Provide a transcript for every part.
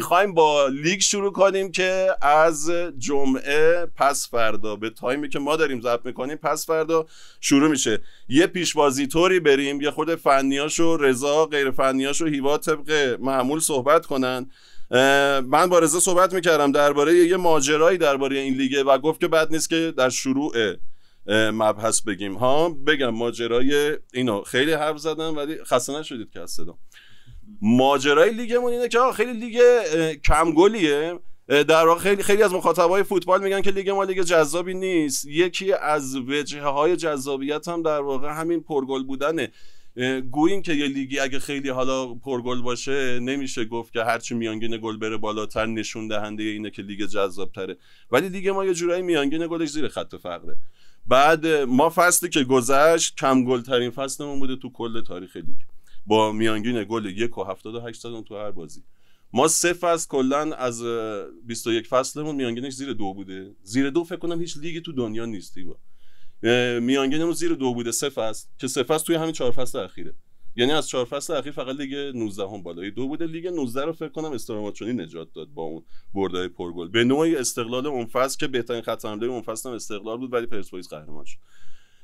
میخوایم با لیگ شروع کنیم که از جمعه پس فردا به تایمی که ما داریم ضبط میکنیم پس فردا شروع میشه یه پیشبازی طوری بریم یه خود فنیاش و رضا غیر و هیوا طبق معمول صحبت کنن من با رضا صحبت میکردم درباره یه ماجرایی درباره این لیگه و گفت که بد نیست که در شروع مبحث بگیم ها بگم ماجرای اینو خیلی حرف زدم ولی خسته نشدید که از ماجرای لیگمون اینه که خیلی لیگ گلیه در واقع خیلی خیلی از مخاطبای فوتبال میگن که لیگ ما لیگ جذابی نیست یکی از وجه های جذابیت هم در واقع همین پرگل بودنه گوییم که یه لیگی اگه خیلی حالا پرگل باشه نمیشه گفت که هرچی میانگین گل بره بالاتر نشون دهنده اینه که لیگ جذاب تره ولی دیگه ما یه جورایی میانگین گلش زیر خط فقره بعد ما فصلی که گذشت کم گل ترین فصلمون بوده تو کل تاریخ لیگ با میانگین گل یک و هفتاد و تو هر بازی ما سه فصل کلا از 21 فصلمون میانگینش زیر دو بوده زیر دو فکر کنم هیچ لیگی تو دنیا نیستی با میانگینمون زیر دو بوده سه فصل که سه فصل توی همین چهار فصل اخیره یعنی از چهار فصل اخیر فقط لیگ 19 هم بالای دو بوده لیگ 19 رو فکر کنم چونی نجات داد با اون بردای پرگل به نوعی استقلال اون فصل که بهترین خط حمله اون فصل هم استقلال بود ولی پرسپولیس قهرمان شد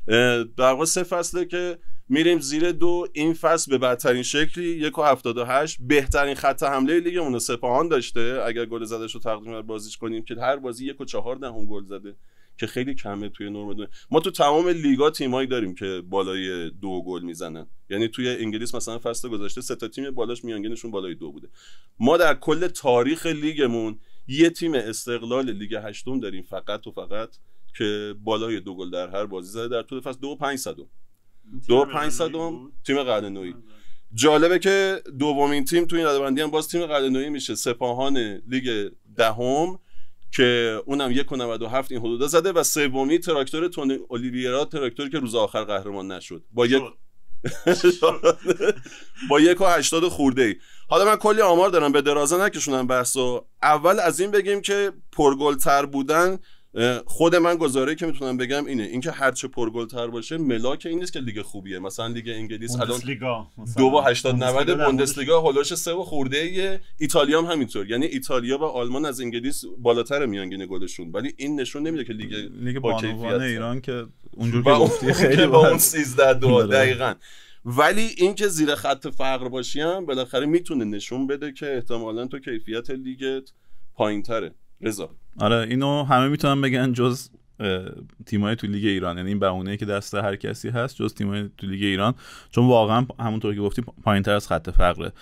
در واقع سه فصله که میریم زیر دو این فصل به بدترین شکلی یک و هفتاد و هشت بهترین خط حمله لیگمون رو سپاهان داشته اگر گل زدش رو تقدیم بازیش کنیم که هر بازی یک و چهار دهم گل زده که خیلی کمه توی نرم ما تو تمام لیگا تیمایی داریم که بالای دو گل میزنن یعنی توی انگلیس مثلا فصل گذشته سه تا تیم بالاش میانگینشون بالای دو بوده ما در کل تاریخ لیگمون یه تیم استقلال لیگ هشتم داریم فقط و فقط که بالای دو گل در هر بازی زده در طول فصل دو پنج دو پنج تیم قلنویی آره. جالبه که دومین تیم تو این ردبندی هم باز تیم قلنویی میشه سپاهان لیگ دهم که اونم هفت این حدوده زده و سومی تراکتور تونی اولیویرا تراکتوری که روز آخر قهرمان نشد با یک با یک و هشتاد خورده ای حالا من کلی آمار دارم به درازه نکشونم بحث و اول از این بگیم که تر بودن خود من گزاره که میتونم بگم اینه اینکه هر هرچه تر باشه ملاک این نیست که لیگ خوبیه مثلا لیگ انگلیس الان دو با 80 90 بوندسلیگا هولوش سه و خورده ایه. ایتالیا هم همینطور یعنی ایتالیا و آلمان از انگلیس بالاتر میانگین گلشون ولی این نشون نمیده که لیگ لیگ با کیفیت ایران که اونجور که گفتی خیلی با اون 13 دو آره. دقیقاً ولی اینکه زیر خط فقر باشیم بالاخره میتونه نشون بده که احتمالا تو کیفیت لیگت پایینتره رضا آره اینو همه میتونن بگن جز تیمای تو لیگ ایران یعنی این بهونه که دست هر کسی هست جز تیمای تو لیگ ایران چون واقعا همونطور که گفتی پایینتر از خط فقره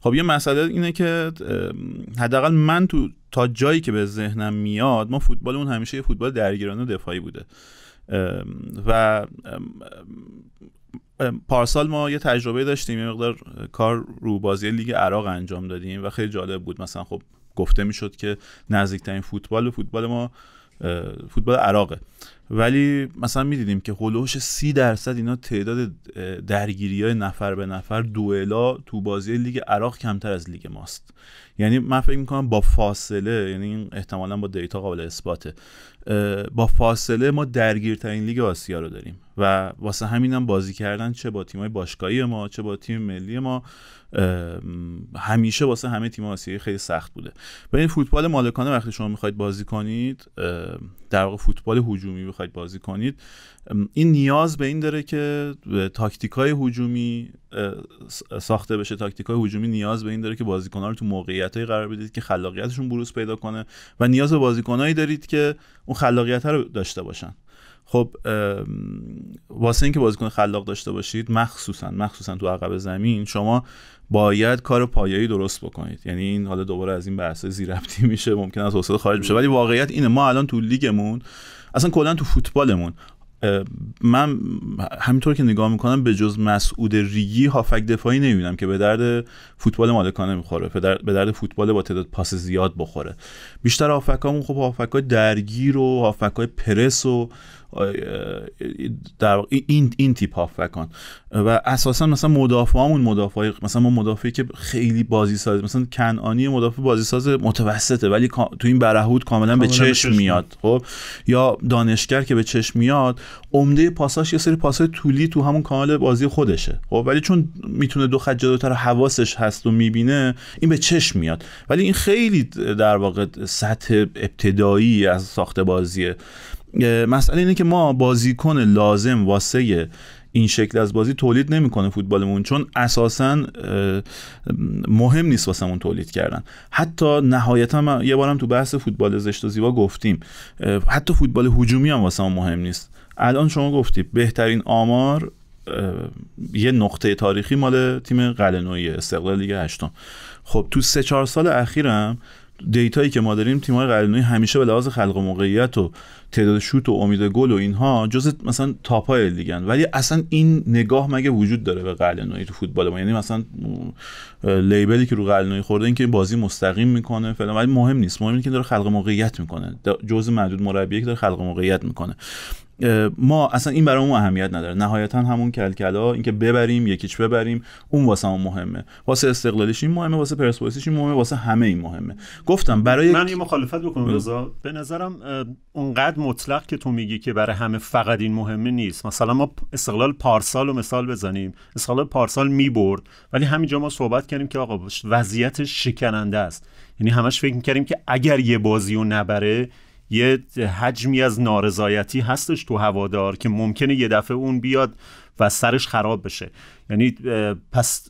خب یه مسئله اینه که حداقل من تو تا جایی که به ذهنم میاد ما فوتبالمون همیشه یه فوتبال درگیرانه دفاعی بوده و پارسال ما یه تجربه داشتیم یه مقدار کار رو بازی لیگ عراق انجام دادیم و خیلی جالب بود مثلا خب گفته میشد که نزدیکترین فوتبال به فوتبال ما فوتبال عراقه ولی مثلا میدیدیم که هلوش سی درصد اینا تعداد درگیری های نفر به نفر دوئلا تو بازی لیگ عراق کمتر از لیگ ماست یعنی من فکر میکنم با فاصله یعنی این احتمالا با دیتا قابل اثباته با فاصله ما درگیرترین لیگ آسیا رو داریم و واسه همینم هم بازی کردن چه با تیمای باشگاهی ما چه با تیم ملی ما همیشه واسه همه تیم آسیایی خیلی سخت بوده و این فوتبال مالکانه وقتی شما میخواید بازی کنید در واقع فوتبال هجومی بازی کنید این نیاز به این داره که تاکتیک های هجومی ساخته بشه تاکتیک های حجومی نیاز به این داره که ها رو تو هایی قرار بدید که خلاقیتشون بروز پیدا کنه و نیاز به بازیکنهایی دارید که اون خلاقیت رو داشته باشن خب واسه اینکه بازیکن خلاق داشته باشید مخصوصا مخصوصا تو عقب زمین شما باید کار پایایی درست بکنید یعنی این حالا دوباره از این بحث زیر میشه ممکن از حوصله خارج میشه ولی واقعیت اینه ما الان تو لیگمون اصلا کلا تو فوتبالمون من همینطور که نگاه میکنم به جز مسعود ریگی هافک دفاعی نمیبینم که به درد فوتبال مالکانه میخوره به درد فوتبال با تعداد پاس زیاد بخوره بیشتر هافکامون خب هافکای درگیر و هافکای پرس و در این این تیپ هاف کن و اساسا مثلا مدافعامون مدافع مثلا ما مدافعی که خیلی بازی ساز مثلا کنعانی مدافع بازی ساز متوسطه ولی تو این برهود کاملا به چشم میاد خب یا دانشگر که به چشم میاد عمده پاساش یه سری پاسای طولی تو همون کانال بازی خودشه خب ولی چون میتونه دو خط جلوتر حواسش هست و میبینه این به چشم میاد ولی این خیلی در واقع سطح ابتدایی از ساخت بازیه مسئله اینه که ما بازیکن لازم واسه این شکل از بازی تولید نمیکنه فوتبالمون چون اساسا مهم نیست واسمون تولید کردن حتی نهایتا یه بارم تو بحث فوتبال زشت و زیبا گفتیم حتی فوتبال هجومی هم واسمون مهم نیست الان شما گفتی بهترین آمار یه نقطه تاریخی مال تیم قلنوی استقلال لیگ هشتم خب تو سه چهار سال اخیرم دیتایی که ما داریم تیم‌های قلنوی همیشه به لحاظ خلق موقعیت و تعداد شوت و امید گل و اینها جز مثلا تاپ های لیگن ولی اصلا این نگاه مگه وجود داره به قلنوی تو فوتبال ما یعنی مثلا لیبلی که رو قلنوی خورده این که بازی مستقیم میکنه فلان ولی مهم نیست مهم اینه که داره خلق موقعیت میکنه جزء محدود مربیه که داره خلق موقعیت میکنه ما اصلا این برای ما اهمیت نداره نهایتا همون کلکلا اینکه ببریم یکیچ ببریم اون واسه ما مهمه واسه استقلالش این مهمه واسه پرسپولیسش این مهمه واسه همه این مهمه گفتم برای من یه مخالفت بکنم بله. رضا به نظرم اونقدر مطلق که تو میگی که برای همه فقط این مهمه نیست مثلا ما استقلال پارسال رو مثال بزنیم استقلال پارسال میبرد ولی همینجا ما صحبت کردیم که آقا وضعیت شکننده است یعنی همش فکر میکردیم که اگر یه بازی رو نبره یه حجمی از نارضایتی هستش تو هوادار که ممکنه یه دفعه اون بیاد و سرش خراب بشه یعنی پس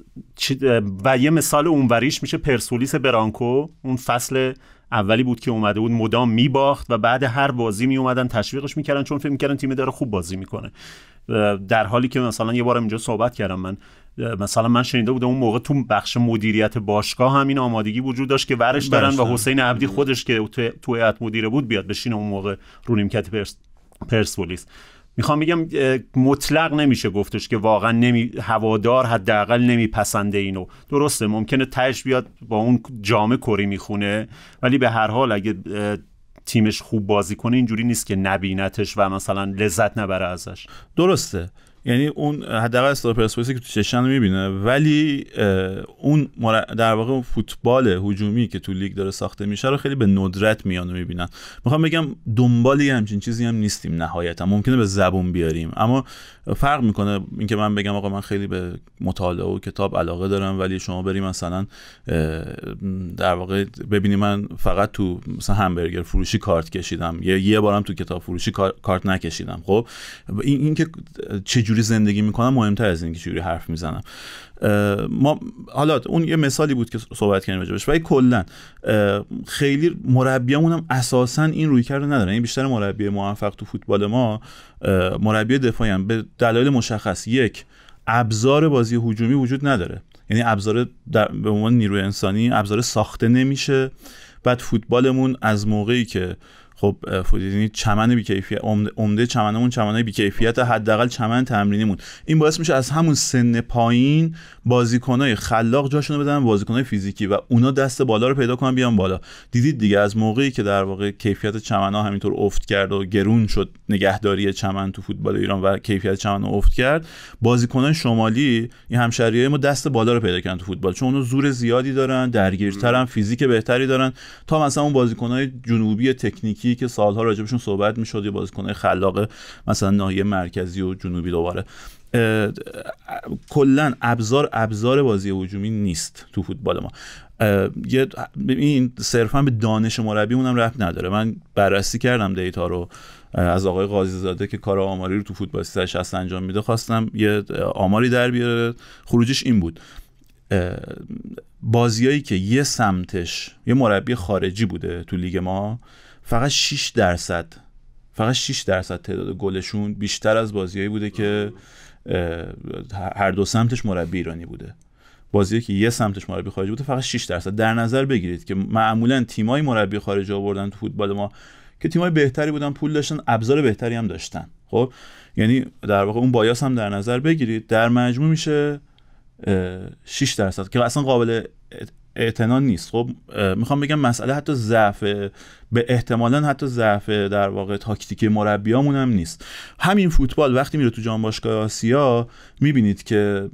و یه مثال اونوریش میشه پرسولیس برانکو اون فصل اولی بود که اومده بود مدام میباخت و بعد هر بازی میومدن تشویقش میکردن چون فکر میکردن تیم داره خوب بازی میکنه در حالی که مثلا یه بار اینجا صحبت کردم من مثلا من شنیده بودم اون موقع تو بخش مدیریت باشگاه همین آمادگی وجود داشت که ورش بله، دارن و بله. حسین عبدی خودش که تو هیئت مدیره بود بیاد بشینه اون موقع رو نیمکت پرس پرسپولیس میخوام بگم مطلق نمیشه گفتش که واقعا نمی هوادار حداقل نمیپسنده اینو درسته ممکنه تش بیاد با اون جامه کری میخونه ولی به هر حال اگه تیمش خوب بازی کنه اینجوری نیست که نبینتش و مثلا لذت نبره ازش درسته یعنی اون حداقل استاد پرسپولیسی که تو چشن میبینه ولی اون در واقع اون فوتبال هجومی که تو لیگ داره ساخته میشه رو خیلی به ندرت میان و میبینن میخوام بگم دنبال همچین چیزی هم نیستیم نهایتا ممکنه به زبون بیاریم اما فرق میکنه اینکه من بگم آقا من خیلی به مطالعه و کتاب علاقه دارم ولی شما بریم مثلا در واقع ببینی من فقط تو مثلا همبرگر فروشی کارت کشیدم یه یه بارم تو کتاب فروشی کارت نکشیدم خب این اینکه چه چجوری زندگی میکنم مهمتر از اینکه چجوری حرف میزنم ما حالا اون یه مثالی بود که صحبت کردیم راجبش ولی کلا خیلی مربیامون هم اساسا این روی رو نداره این یعنی بیشتر مربی موفق تو فوتبال ما مربی دفاعی هم به دلایل مشخص یک ابزار بازی هجومی وجود نداره یعنی ابزار به عنوان نیروی انسانی ابزار ساخته نمیشه بعد فوتبالمون از موقعی که خب فودینی چمن بیکیفیت عمده چمنمون چمنای بیکیفیت حداقل چمن تمرینیمون این باعث میشه از همون سن پایین بازیکنای خلاق جاشونو بدن بازیکنای فیزیکی و اونا دست بالا رو پیدا کنن بیان بالا دیدید دیگه از موقعی که در واقع کیفیت چمنها همینطور افت کرد و گرون شد نگهداری چمن تو فوتبال ایران و کیفیت چمن افت کرد بازیکنان شمالی این همشهریای ما دست بالا رو پیدا کردن تو فوتبال چون اونا زور زیادی دارن درگیرترن فیزیک بهتری دارن تا مثلا اون بازیکنای جنوبی تکنیکی که سالها راجبشون صحبت میشد یه بازکنه خلاق مثلا ناحیه مرکزی و جنوبی دوباره کلا ابزار ابزار بازی هجومی نیست تو فوتبال ما یه این صرفا به دانش مربی اونم ربط نداره من بررسی کردم دیتا رو از آقای قاضی زاده که کار آماری رو تو فوتبال 360 انجام میده خواستم یه آماری در بیاره خروجش این بود بازیایی که یه سمتش یه مربی خارجی بوده تو لیگ ما فقط 6 درصد فقط 6 درصد تعداد گلشون بیشتر از بازیایی بوده که هر دو سمتش مربی ایرانی بوده بازی که یه سمتش مربی خارجی بوده فقط 6 درصد در نظر بگیرید که معمولا تیمای مربی خارجی آوردن تو فوتبال ما که تیمای بهتری بودن پول داشتن ابزار بهتری هم داشتن خب یعنی در واقع اون بایاس هم در نظر بگیرید در مجموع میشه 6 درصد که اصلا قابل اعتنا نیست خب میخوام بگم مسئله حتی ضعف به احتمالا حتی ضعف در واقع تاکتیک مربیامون هم نیست همین فوتبال وقتی میره تو جام باشگاه آسیا میبینید که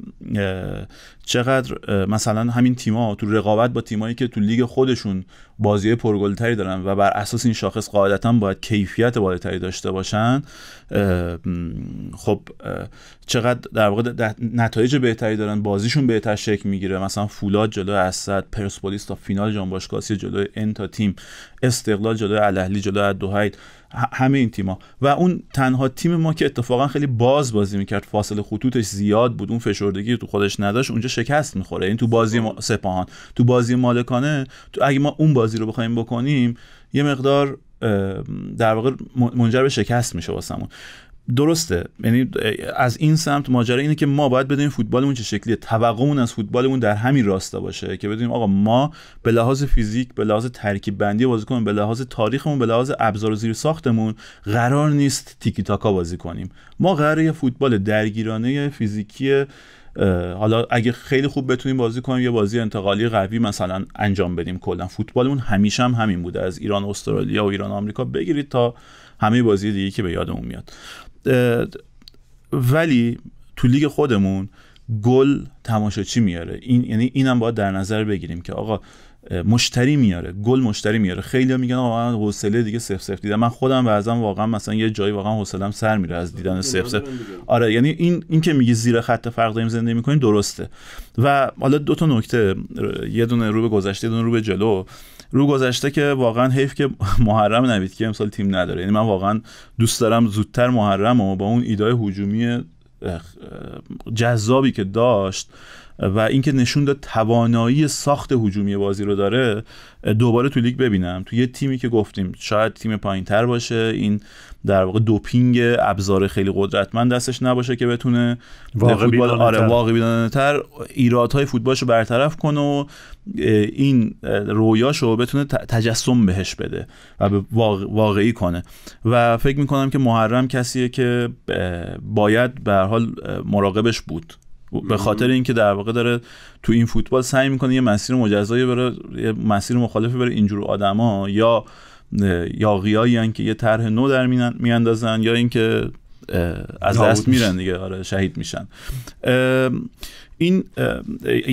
چقدر مثلا همین تیما تو رقابت با تیمایی که تو لیگ خودشون بازی پرگلتری دارن و بر اساس این شاخص قاعدتا باید کیفیت بالاتری داشته باشن خب چقدر در واقع نتایج بهتری دارن بازیشون بهتر شکل میگیره مثلا فولاد جلو اسد پرسپولیس تا فینال جام باشگاه آسیا جلو ان تا تیم استقلال استقلال جلوی الاهلی جلوی همه این تیم‌ها و اون تنها تیم ما که اتفاقا خیلی باز بازی میکرد فاصله خطوطش زیاد بود اون فشردگی تو خودش نداشت اونجا شکست میخوره این یعنی تو بازی خب. سپاهان تو بازی مالکانه تو اگه ما اون بازی رو بخوایم بکنیم یه مقدار در واقع منجر به شکست میشه واسمون درسته یعنی از این سمت ماجرا اینه که ما باید بدونیم فوتبالمون چه شکلیه توقعمون از فوتبالمون در همین راستا باشه که بدونیم آقا ما به لحاظ فیزیک به لحاظ ترکیب بندی کنیم به لحاظ تاریخمون به لحاظ ابزار و زیر ساختمون قرار نیست تیکی تاکا بازی کنیم ما قرار یه فوتبال درگیرانه فیزیکی حالا اگه خیلی خوب بتونیم بازی کنیم یه بازی انتقالی قوی مثلا انجام بدیم کلا فوتبالمون همیشه هم همین بوده از ایران استرالیا و ایران آمریکا بگیرید تا همه بازی دیگه که به یادمون میاد ولی تو لیگ خودمون گل تماشاچی میاره این یعنی اینم باید در نظر بگیریم که آقا مشتری میاره گل مشتری میاره خیلی میگن آقا من حوصله دیگه سف سف دیدم من خودم بعضا واقعا مثلا یه جایی واقعا حوصلم سر میره از دیدن سف سف آره یعنی این این که میگی زیر خط فرق داریم زندگی میکنیم درسته و حالا دو تا نکته یه دونه رو به گذشته یه دونه رو به جلو رو گذشته که واقعا حیف که محرم نوید که امسال تیم نداره یعنی من واقعا دوست دارم زودتر محرم و با اون ایدای حجومی جذابی که داشت و اینکه نشون داد توانایی ساخت هجومی بازی رو داره دوباره تو لیگ ببینم تو یه تیمی که گفتیم شاید تیم پایین تر باشه این در واقع دوپینگ ابزار خیلی قدرتمند دستش نباشه که بتونه واقع فوتبال آره واقع بیدانه تر ایرادهای فوتبالش رو برطرف کنه و این رویاشو بتونه تجسم بهش بده و به واقعی کنه و فکر میکنم که محرم کسیه که باید به حال مراقبش بود به خاطر اینکه در واقع داره تو این فوتبال سعی میکنه یه مسیر مجزایی بره یه مسیر مخالفی بره اینجور آدما یا یاقیایی که یه طرح نو در میاندازن یا اینکه از دست میرن دیگه آره شهید میشن این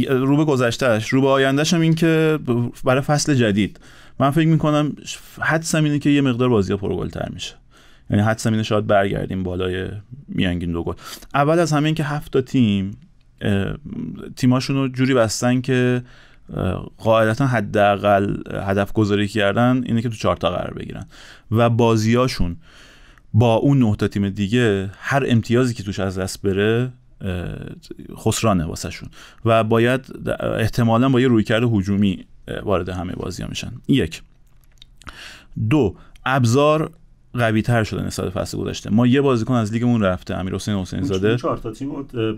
رو به گذشتهش رو به آیندهش هم این که برای فصل جدید من فکر میکنم حدسم اینه که یه مقدار بازی پرگلتر میشه یعنی حدسم اینه شاید برگردیم بالای میانگین دو گل اول از همه این که هفت تا تیم تیماشون رو جوری بستن که قاعدتا حداقل هدف گذاری کردن اینه که تو چهارتا قرار بگیرن و بازیاشون با اون نه تا تیم دیگه هر امتیازی که توش از دست بره خسرانه واسه شون و باید احتمالا با یه رویکرد هجومی وارد همه بازی ها میشن یک دو ابزار قوی تر شده نسبت فصل گذشته ما یه بازیکن از لیگمون رفته امیر حسین حسین زاده چهار تا تیم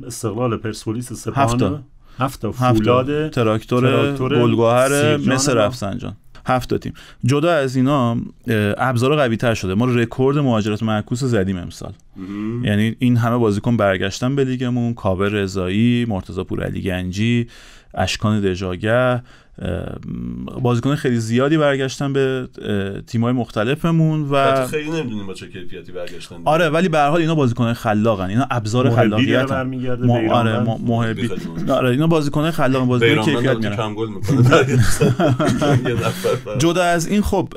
استقلال پرسپولیس سپاهان هفت تا فولاد تراکتور, تراکتور گلگهر مصر رفسنجان هفت دادیم جدا از اینا ابزار قوی تر شده ما رکورد مهاجرت معکوس زدیم امسال یعنی این همه بازیکن برگشتن به لیگمون کابر رضایی مرتضی پورعلی گنجی اشکان دژاگه بازیکن خیلی زیادی برگشتن به تیمای مختلفمون و خیلی نمیدونیم با چه کیفیتی برگشتن آره ولی به هر حال اینا بازیکن خلاقن اینا ابزار خلاقیت م... آره محبی آره اینا بازیکن خلاق بازیکن کیفیت میارن جدا از این خب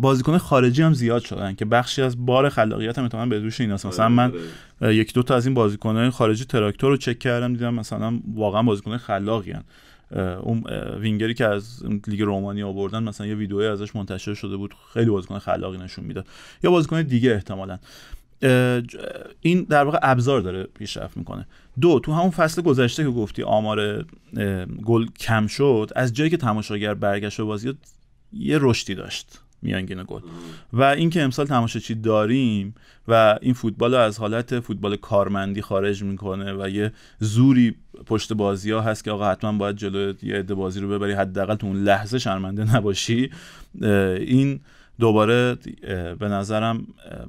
بازیکن خارجی هم زیاد شدن که بخشی از بار خلاقیت هم به دوش هست. مثلا آره، من آره. یکی دو تا از این بازیکن‌های خارجی تراکتور رو چک کردم دیدم مثلا واقعا بازیکن خلاقیان اون وینگری که از لیگ رومانی آوردن مثلا یه ویدئویی ازش منتشر شده بود خیلی بازیکن خلاقی نشون میداد یا بازیکن دیگه احتمالا این در واقع ابزار داره پیشرفت میکنه دو تو همون فصل گذشته که گفتی آمار گل کم شد از جایی که تماشاگر برگشت به بازی یه رشدی داشت میانگین گل و اینکه امسال تماشاچی داریم و این فوتبال رو از حالت فوتبال کارمندی خارج میکنه و یه زوری پشت بازی ها هست که آقا حتما باید جلو یه عده بازی رو ببری حداقل تو اون لحظه شرمنده نباشی این دوباره به نظرم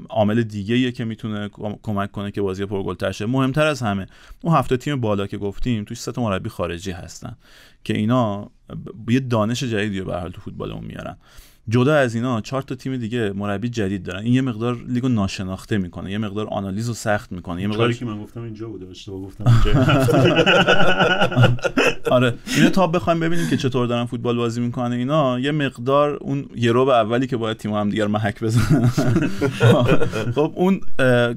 عامل دیگه یه که میتونه کمک کنه که بازی پرگل شه مهمتر از همه اون هفته تیم بالا که گفتیم توی سه مربی خارجی هستن که اینا یه دانش جدیدی رو به حال تو فوتبالمون میارن جدا از اینا چهار تا تیم دیگه مربی جدید دارن این یه مقدار لیگو ناشناخته میکنه یه مقدار آنالیز رو سخت میکنه یه مقدار که من گفتم اینجا بوده اشتباه گفتم آره اینو تا بخوایم ببینیم که چطور دارن فوتبال بازی میکنه اینا یه مقدار اون به اولی که باید تیم هم دیگر محک بزنن خب اون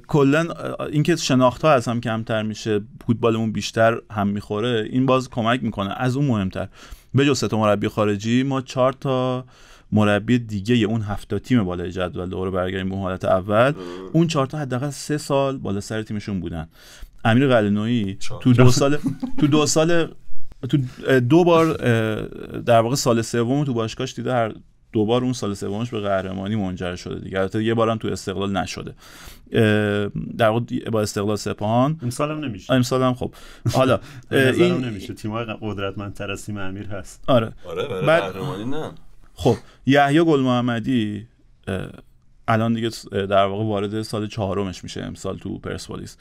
کلا اینکه شناخت ها از هم کمتر میشه فوتبالمون بیشتر هم میخوره این باز کمک میکنه از اون مهمتر به جز مربی خارجی ما چهار تا مربی دیگه اون هفته تیم بالای جدول دوره برگردیم به حالت اول اون تا حداقل سه سال بالا سر تیمشون بودن امیر قلنوی تو دو سال تو دو سال تو دو بار در واقع سال سوم تو باشگاهش دیده هر دوبار اون سال سومش به قهرمانی منجر شده دیگه البته یه بارم تو استقلال نشده در واقع با استقلال سپاهان امسال هم نمیشه امسال هم خب حالا این نمیشه تیم‌های قدرتمندتر از تیم امیر هست آره آره برای قهرمانی نه خب یحیی گل محمدی الان دیگه در واقع وارد سال چهارمش میشه امسال تو پرسپولیس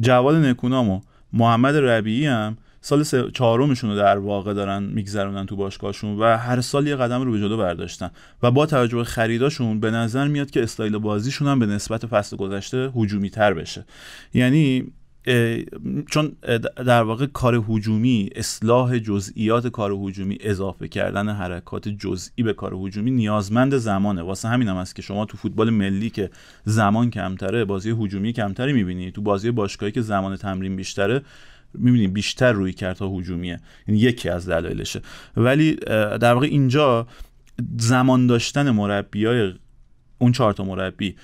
جواد نکونامو محمد ربیعی هم سال چهارمشون رو در واقع دارن میگذرونن تو باشگاهشون و هر سال یه قدم رو به جلو برداشتن و با توجه به خریداشون به نظر میاد که استایل بازیشون هم به نسبت فصل گذشته هجومی تر بشه یعنی چون در واقع کار هجومی اصلاح جزئیات کار هجومی اضافه کردن حرکات جزئی به کار هجومی نیازمند زمانه واسه همین هم است که شما تو فوتبال ملی که زمان کمتره بازی حجومی کمتری میبینی تو بازی باشگاهی که زمان تمرین بیشتره میبینی بیشتر روی کردها حجومیه یعنی یکی از دلایلشه ولی در واقع اینجا زمان داشتن مربیای اون چهار تا مربی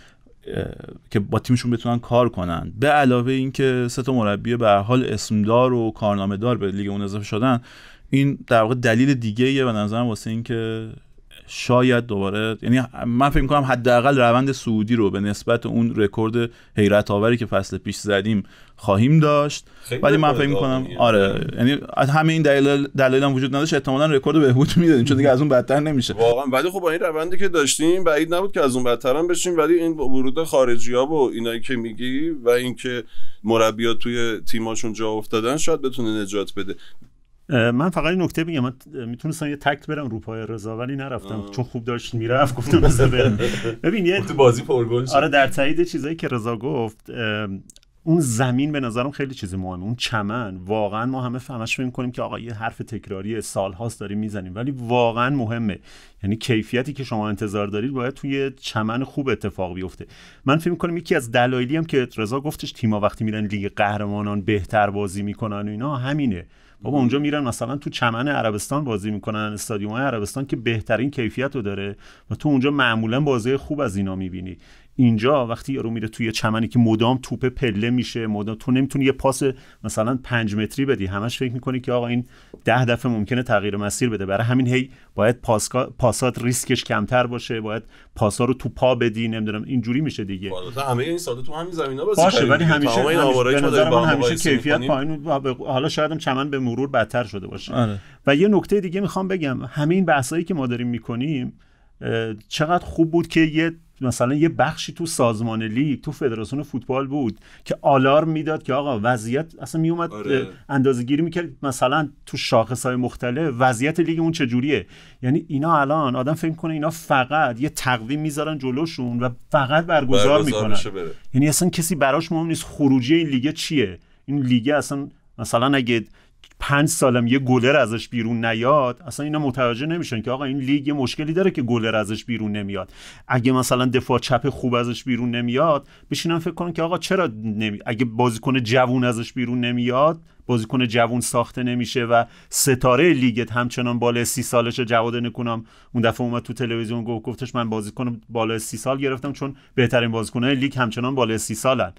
که با تیمشون بتونن کار کنن به علاوه اینکه سه تا مربی به هر حال اسمدار و کارنامه دار به لیگ اون اضافه شدن این در واقع دلیل دیگه یه نظر نظرم واسه اینکه شاید دوباره یعنی من فکر می‌کنم حداقل روند سعودی رو به نسبت اون رکورد حیرت آوری که فصل پیش زدیم خواهیم داشت ولی من فکر میکنم آره یعنی همه این دلایل دلایل هم وجود نداشت احتمالاً رکورد بهبود میدادیم چون دیگه از اون بدتر نمیشه واقعا ولی خب با این روندی که داشتیم بعید نبود که از اون بدتر هم بشیم ولی این ورود خارجی‌ها ها و اینایی که میگی و اینکه مربیات توی تیماشون جا افتادن شاید بتونه نجات بده من فقط این نکته بگم من میتونستم یه تکت برم رو پای رضا ولی نرفتم چون خوب داشت میرفت گفتم بزن ببین یه خب، تو بازی پرگل آره در تایید چیزایی که رضا گفت اون زمین به نظرم خیلی چیز مهمه اون چمن واقعا ما همه فهمش فکر کنیم که آقا یه حرف تکراری هاست داریم میزنیم ولی واقعا مهمه یعنی کیفیتی که شما انتظار دارید باید توی چمن خوب اتفاق بیفته من فکر کنم یکی از دلایلی هم که رضا گفتش تیما وقتی میرن لیگ قهرمانان بهتر بازی میکنن و اینا همینه بابا اونجا میرن مثلا تو چمن عربستان بازی میکنن استادیوم عربستان که بهترین کیفیت رو داره و تو اونجا معمولا بازی خوب از اینا میبینی اینجا وقتی یارو میره توی چمنی که مدام توپ پله میشه مدام تو نمیتونی یه پاس مثلا پنج متری بدی همش فکر میکنی که آقا این ده دفعه ممکنه تغییر مسیر بده برای همین هی باید پاسات ریسکش کمتر باشه باید پاسا رو تو پا بدی نمیدونم اینجوری میشه دیگه خب، همه این ساده تو همین زمینا بازی باشه همیشه به نظر من همیشه کیفیت پایین حالا شاید هم چمن به مرور بدتر شده باشه آره. و یه نکته دیگه میخوام بگم همین بحثایی که ما داریم میکنیم چقدر خوب بود که یه مثلا یه بخشی تو سازمان لیگ تو فدراسیون فوتبال بود که آلارم میداد که آقا وضعیت اصلا میومد آره. گیری میکرد مثلا تو شاخص های مختلف وضعیت لیگ اون چجوریه یعنی اینا الان آدم فکر کنه اینا فقط یه تقویم میذارن جلوشون و فقط برگزار, برگزار میکنن یعنی اصلا کسی براش مهم نیست خروجی این لیگ چیه این لیگ اصلا مثلا اگه پنج سالم یه گلر ازش بیرون نیاد اصلا اینا متوجه نمیشن که آقا این لیگ یه مشکلی داره که گلر ازش بیرون نمیاد اگه مثلا دفاع چپ خوب ازش بیرون نمیاد بشینن فکر کنن که آقا چرا نمی... اگه بازیکن جوون ازش بیرون نمیاد بازیکن جوون ساخته نمیشه و ستاره لیگت همچنان بالای سی سالش جواد نکنم اون دفعه اومد تو تلویزیون گفت گفتش من بازیکن بالای سی سال گرفتم چون بهترین بازیکنهای لیگ همچنان بالای سی سالن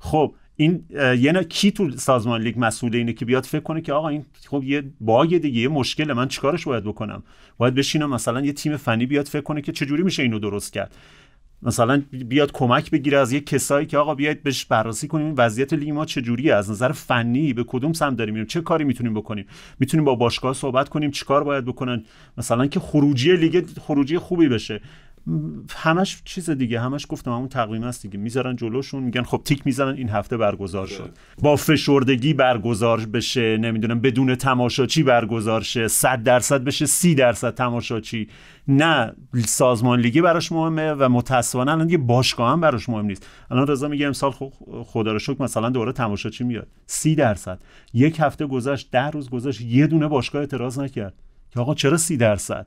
خب این یه کی تو سازمان لیگ مسئول اینه که بیاد فکر کنه که آقا این خب یه باگ دیگه یه مشکل من چیکارش باید بکنم باید بشینم مثلا یه تیم فنی بیاد فکر کنه که چجوری میشه اینو درست کرد مثلا بیاد کمک بگیره از یه کسایی که آقا بیاید بهش بررسی کنیم وضعیت لیگ ما چجوریه از نظر فنی به کدوم سمت داریم میریم چه کاری میتونیم بکنیم میتونیم با باشگاه صحبت کنیم چیکار باید بکنن مثلا که خروجی لیگ خروجی خوبی بشه همش چیز دیگه همش گفتم همون تقویم هست دیگه میذارن جلوشون میگن خب تیک میزنن این هفته برگزار شد با فشردگی برگزار بشه نمیدونم بدون تماشاچی برگزار شه 100 درصد بشه 30 درصد تماشاچی نه سازمان لیگی براش مهمه و متاسفانه الان دیگه باشگاه هم براش مهم نیست الان رضا میگه امسال خدا رو شکر مثلا دوره چی میاد 30 درصد یک هفته گذشت 10 روز گذشت یه دونه باشگاه اعتراض نکرد که آقا چرا 30 درصد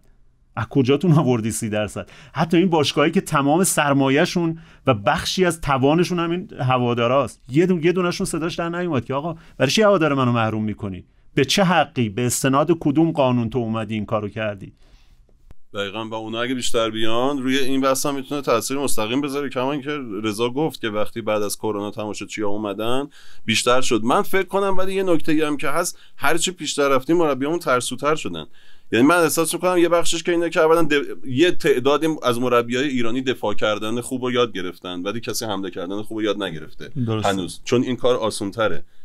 از کجاتون آوردی سی درصد حتی این باشگاهایی که تمام سرمایهشون و بخشی از توانشون هم این هواداراست یه دون یه دونشون صداش در نیومد که آقا برای چی هوادار منو محروم میکنی به چه حقی به استناد کدوم قانون تو اومدی این کارو کردی دقیقا با اونا اگه بیشتر بیان روی این بحث هم میتونه تاثیر مستقیم بذاره کما که رضا گفت که وقتی بعد از کرونا چیا اومدن بیشتر شد من فکر کنم ولی یه نکته هم که هست هرچی پیشتر رفتیم مربیامون ترسوتر شدن یعنی من احساس میکنم یه بخشش که اینه که اولا یه تعدادی از مربیای ایرانی دفاع کردن خوب رو یاد گرفتن ولی کسی حمله کردن خوب رو یاد نگرفته هنوز چون این کار آسون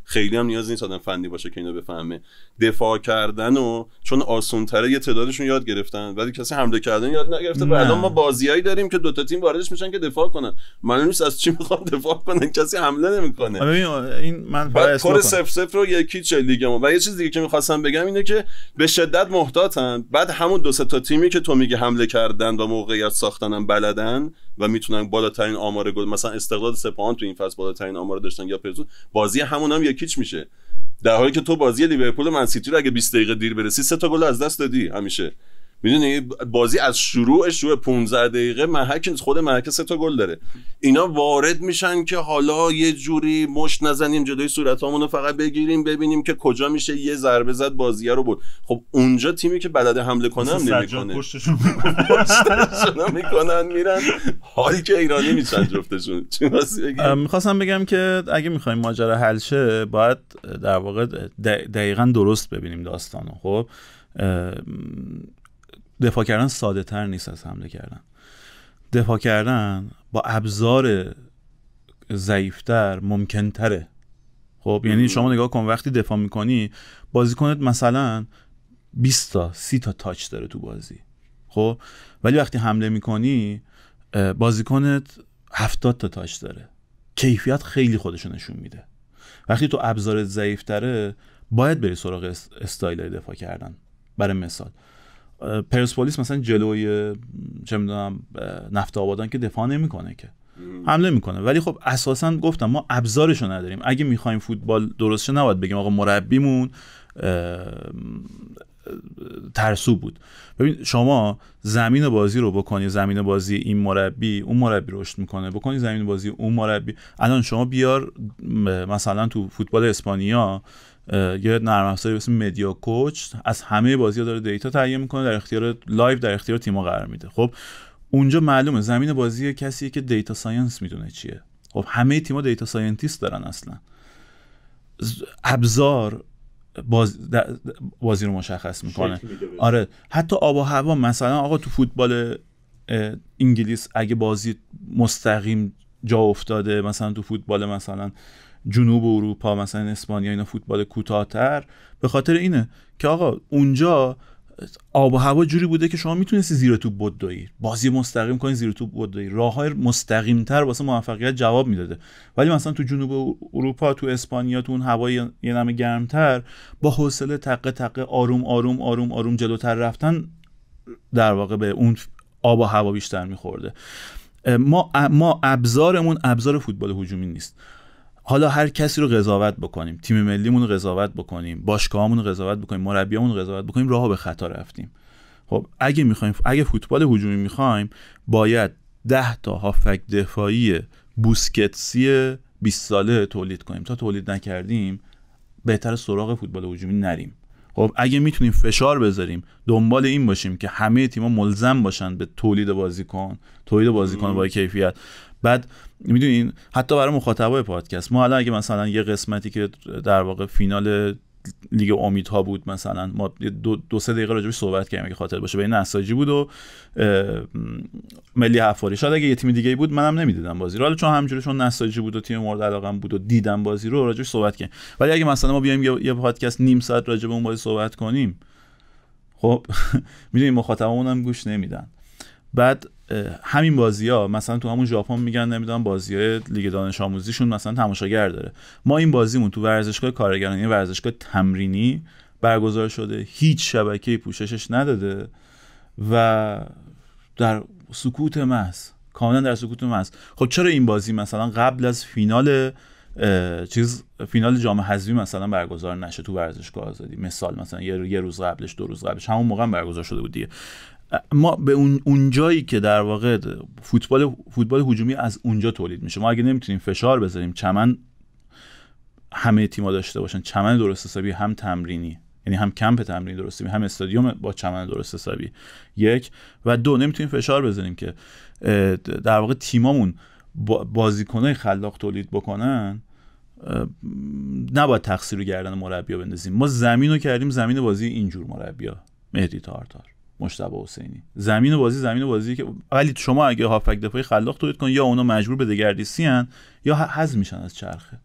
خیلی هم نیاز نیست آدم فنی باشه که اینو بفهمه دفاع کردن و چون آسونتره یه تعدادشون یاد گرفتن ولی کسی حمله کردن یاد نگرفته و ما بازیایی داریم که دوتا تیم واردش میشن که دفاع کنن من نیست از چی میخوام دفاع کنن کسی حمله نمیکنه آره این من پر سف سف رو یکی چه لیگ ما و یه چیز دیگه که میخواستم بگم اینه که به شدت محتاطن بعد همون دو تا تیمی که تو میگه حمله کردن و موقعیت ساختنم بلدن و میتونن بالاترین آمار گل مثلا استقلال سپاهان تو این فصل بالاترین آمار داشتن یا پرزون بازی همون هم یکیچ میشه در حالی که تو بازی لیورپول من منسیتی رو اگه 20 دقیقه دیر برسی سه تا گل از دست دادی همیشه میدونی بازی از شروع شروع 15 دقیقه محک خود محک سه تا گل داره اینا وارد میشن که حالا یه جوری مش نزنیم جلوی صورتامون رو فقط بگیریم ببینیم که کجا میشه یه ضربه زد بازی رو بود خب اونجا تیمی که بلد حمله کنه هم نمیکنه پشتشون میکنن میرن حالی که ایرانی میشن جفتشون میخواستم بگم که اگه میخوایم ماجرا حل شه باید در واقع دقیقا درست ببینیم داستانو خب دفاع کردن ساده تر نیست از حمله کردن دفاع کردن با ابزار ضعیفتر ممکن تره خب یعنی شما نگاه کن وقتی دفاع میکنی بازیکنت مثلا 20 تا 30 تا تاچ داره تو بازی خب ولی وقتی حمله میکنی بازیکنت 70 تا تاچ داره کیفیت خیلی خودشو نشون میده وقتی تو ابزار ضعیفتره باید بری سراغ استایل دفاع کردن برای مثال پرسپولیس مثلا جلوی چه میدونم نفت آبادان که دفاع نمیکنه که حمله میکنه ولی خب اساسا گفتم ما ابزارش رو نداریم اگه میخوایم فوتبال درست شه نباید بگیم آقا مربیمون ترسو بود ببین شما زمین بازی رو بکنی زمین بازی این مربی اون مربی رشد میکنه بکنی زمین بازی اون مربی الان شما بیار مثلا تو فوتبال اسپانیا یه نرم افزاری مثل مدیا کوچ از همه بازی داره دیتا تهیه میکنه در اختیار لایو در اختیار تیم‌ها قرار میده خب اونجا معلومه زمین بازی کسی که دیتا ساینس میدونه چیه خب همه تیم‌ها دیتا ساینتیست دارن اصلا ابزار بازی رو مشخص میکنه آره حتی آب و هوا مثلا آقا تو فوتبال انگلیس اگه بازی مستقیم جا افتاده مثلا تو فوتبال مثلا جنوب اروپا مثلا اسپانیا اینا فوتبال کوتاهتر به خاطر اینه که آقا اونجا آب و هوا جوری بوده که شما میتونستی زیر توپ بدوی بازی مستقیم کنی زیر توپ بدوی های مستقیم تر واسه موفقیت جواب میداده ولی مثلا تو جنوب اروپا تو اسپانیا تو اون هوای یه نمه گرمتر با حوصله تقه تقه آروم آروم آروم آروم جلوتر رفتن در واقع به اون آب و هوا بیشتر میخورده ما ما ابزارمون ابزار فوتبال هجومی نیست حالا هر کسی رو قضاوت بکنیم تیم ملیمون رو قضاوت بکنیم باشگاهمون رو قضاوت بکنیم مربیامون رو قضاوت بکنیم راه به خطا رفتیم خب اگه میخوایم اگه فوتبال هجومی میخوایم باید 10 تا هافک دفاعی بوسکتسی 20 ساله تولید کنیم تا تولید نکردیم بهتر سراغ فوتبال هجومی نریم خب اگه میتونیم فشار بذاریم دنبال این باشیم که همه تیما ملزم باشن به تولید بازیکن تولید بازیکن با کیفیت بعد میدونین حتی برای مخاطبای پادکست ما الان اگه مثلا یه قسمتی که در واقع فینال لیگ امیدها بود مثلا ما دو, دو سه دقیقه راجبش صحبت کردیم اگه خاطر باشه به نساجی بود و ملی حفاری شاید اگه یه تیم دیگه بود منم نمیدیدم بازی حالا چون همجوری چون نساجی بود و تیم مورد علاقم بود و دیدم بازی رو راجبش صحبت کردیم ولی اگه مثلا ما بیایم یه پادکست نیم ساعت راجب اون بازی صحبت کنیم خب میدونیم مخاطبمون هم گوش نمیدن بعد همین بازی ها مثلا تو همون ژاپن میگن نمیدونم بازی های لیگ دانش آموزیشون مثلا تماشاگر داره ما این بازیمون تو ورزشگاه کارگرانی یعنی ورزشگاه تمرینی برگزار شده هیچ شبکه پوششش نداده و در سکوت محض کاملا در سکوت محض خب چرا این بازی مثلا قبل از فینال چیز فینال جام حذفی مثلا برگزار نشه تو ورزشگاه آزادی مثال مثلا یه روز قبلش دو روز قبلش همون موقع برگزار شده بود دیگه ما به اون, که در واقع فوتبال فوتبال هجومی از اونجا تولید میشه ما اگه نمیتونیم فشار بذاریم چمن همه تیما داشته باشن چمن درست حسابی هم تمرینی یعنی هم کمپ تمرینی درست هم استادیوم با چمن درست حسابی یک و دو نمیتونیم فشار بزنیم که در واقع تیمامون بازیکنای خلاق تولید بکنن نباید تقصیر رو گردن مربیا بندازیم ما زمین رو کردیم زمین بازی اینجور مربیا مهدی تارتار مشتبه حسینی زمین و بازی زمین و بازی که ولی شما اگه هافک دفاعی خلاق تولید کن یا اونا مجبور به دگردیسی یا حذف میشن از چرخه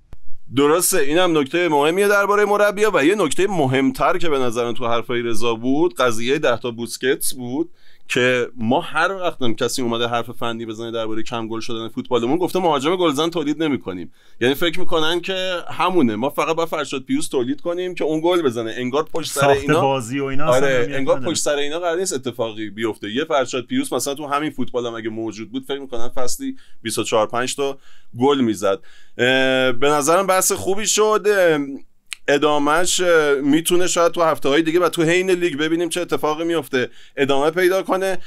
درسته اینم نکته مهمیه درباره مربیا و یه نکته مهمتر که به نظرم تو حرفای رضا بود قضیه ده تا بوسکتس بود که ما هر وقت کسی اومده حرف فنی بزنه درباره کم گل شدن فوتبالمون گفته مهاجم گلزن تولید نمیکنیم یعنی فکر میکنن که همونه ما فقط با فرشاد پیوس تولید کنیم که اون گل بزنه انگار پشت سر اینا بازی و اینا آره انگار پشت سر اینا قرار نیست اتفاقی بیفته یه فرشاد پیوس مثلا تو همین فوتبال هم اگه موجود بود فکر میکنن فصلی 24 5 تا گل میزد به نظرم بحث خوبی شد ادامهش میتونه شاید تو هفته های دیگه و تو حین لیگ ببینیم چه اتفاقی میفته ادامه پیدا کنه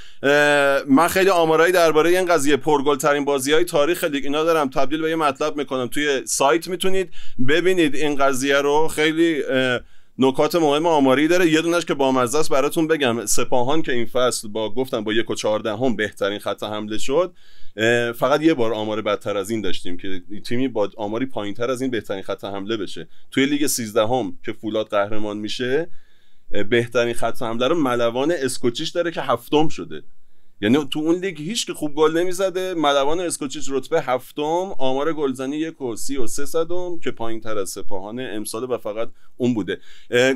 من خیلی آمارایی درباره این قضیه پرگل ترین بازی های تاریخ لیگ اینا دارم تبدیل به یه مطلب میکنم توی سایت میتونید ببینید این قضیه رو خیلی نکات مهم آماری داره یه دونش که بامزه است براتون بگم سپاهان که این فصل با گفتم با یک و هم بهترین خط حمله شد فقط یه بار آمار بدتر از این داشتیم که تیمی با آماری پایینتر از این بهترین خط حمله بشه توی لیگ سیزده هم که فولاد قهرمان میشه بهترین خط حمله رو ملوان اسکوچیش داره که هفتم شده یعنی تو اون لیگ هیچ که خوب گل نمیزده ملوان اسکوچیچ رتبه هفتم آمار گلزنی یک و سی و سه صدم که پایین تر از سپاهان امسال و فقط اون بوده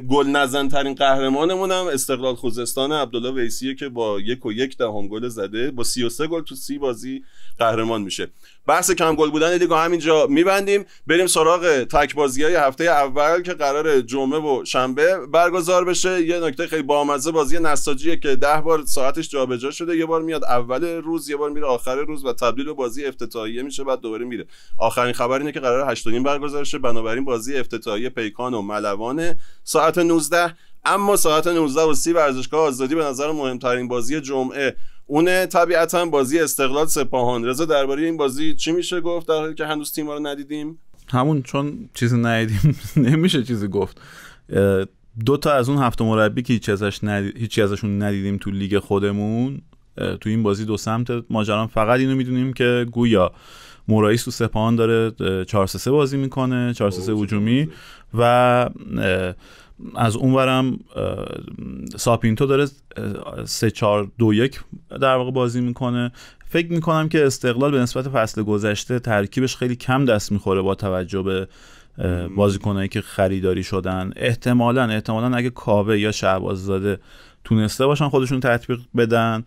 گل نزن ترین قهرمانمون هم استقلال خوزستان عبدالله ویسیه که با یک و یک دهم گل زده با سی و سه گل تو سی بازی قهرمان میشه بحث کم گل بودن دیگه همینجا میبندیم بریم سراغ تک بازی های هفته اول که قرار جمعه و شنبه برگزار بشه یه نکته خیلی بامزه بازی نساجیه که ده بار ساعتش جابجا شده یه بار میاد اول روز یه بار میره آخر روز و تبدیل به بازی افتتاحیه میشه بعد دوباره میره آخرین خبر اینه که قرار 8 برگزار شه بنابراین بازی افتتاحیه پیکان و ملوان ساعت 19 اما ساعت 19 و 30 ورزشگاه آزادی به نظر مهمترین بازی جمعه اونه طبیعتا بازی استقلال سپاهان رضا درباره این بازی چی میشه گفت در حالی که هنوز تیم رو ندیدیم همون چون چیزی ندیدیم نمیشه چیزی گفت دو تا از اون هفت مربی که هیچ ازش ندید... هیچی ازشون ندیدیم تو لیگ خودمون تو این بازی دو سمت ماجران فقط اینو میدونیم که گویا مورایس تو سپاهان داره 4 بازی میکنه 4 3 هجومی و از اونورم ساپینتو داره سه چار دو یک در واقع بازی میکنه فکر میکنم که استقلال به نسبت فصل گذشته ترکیبش خیلی کم دست میخوره با توجه به بازیکنایی که خریداری شدن احتمالا احتمالا اگه کاوه یا شعباز تونسته باشن خودشون تطبیق بدن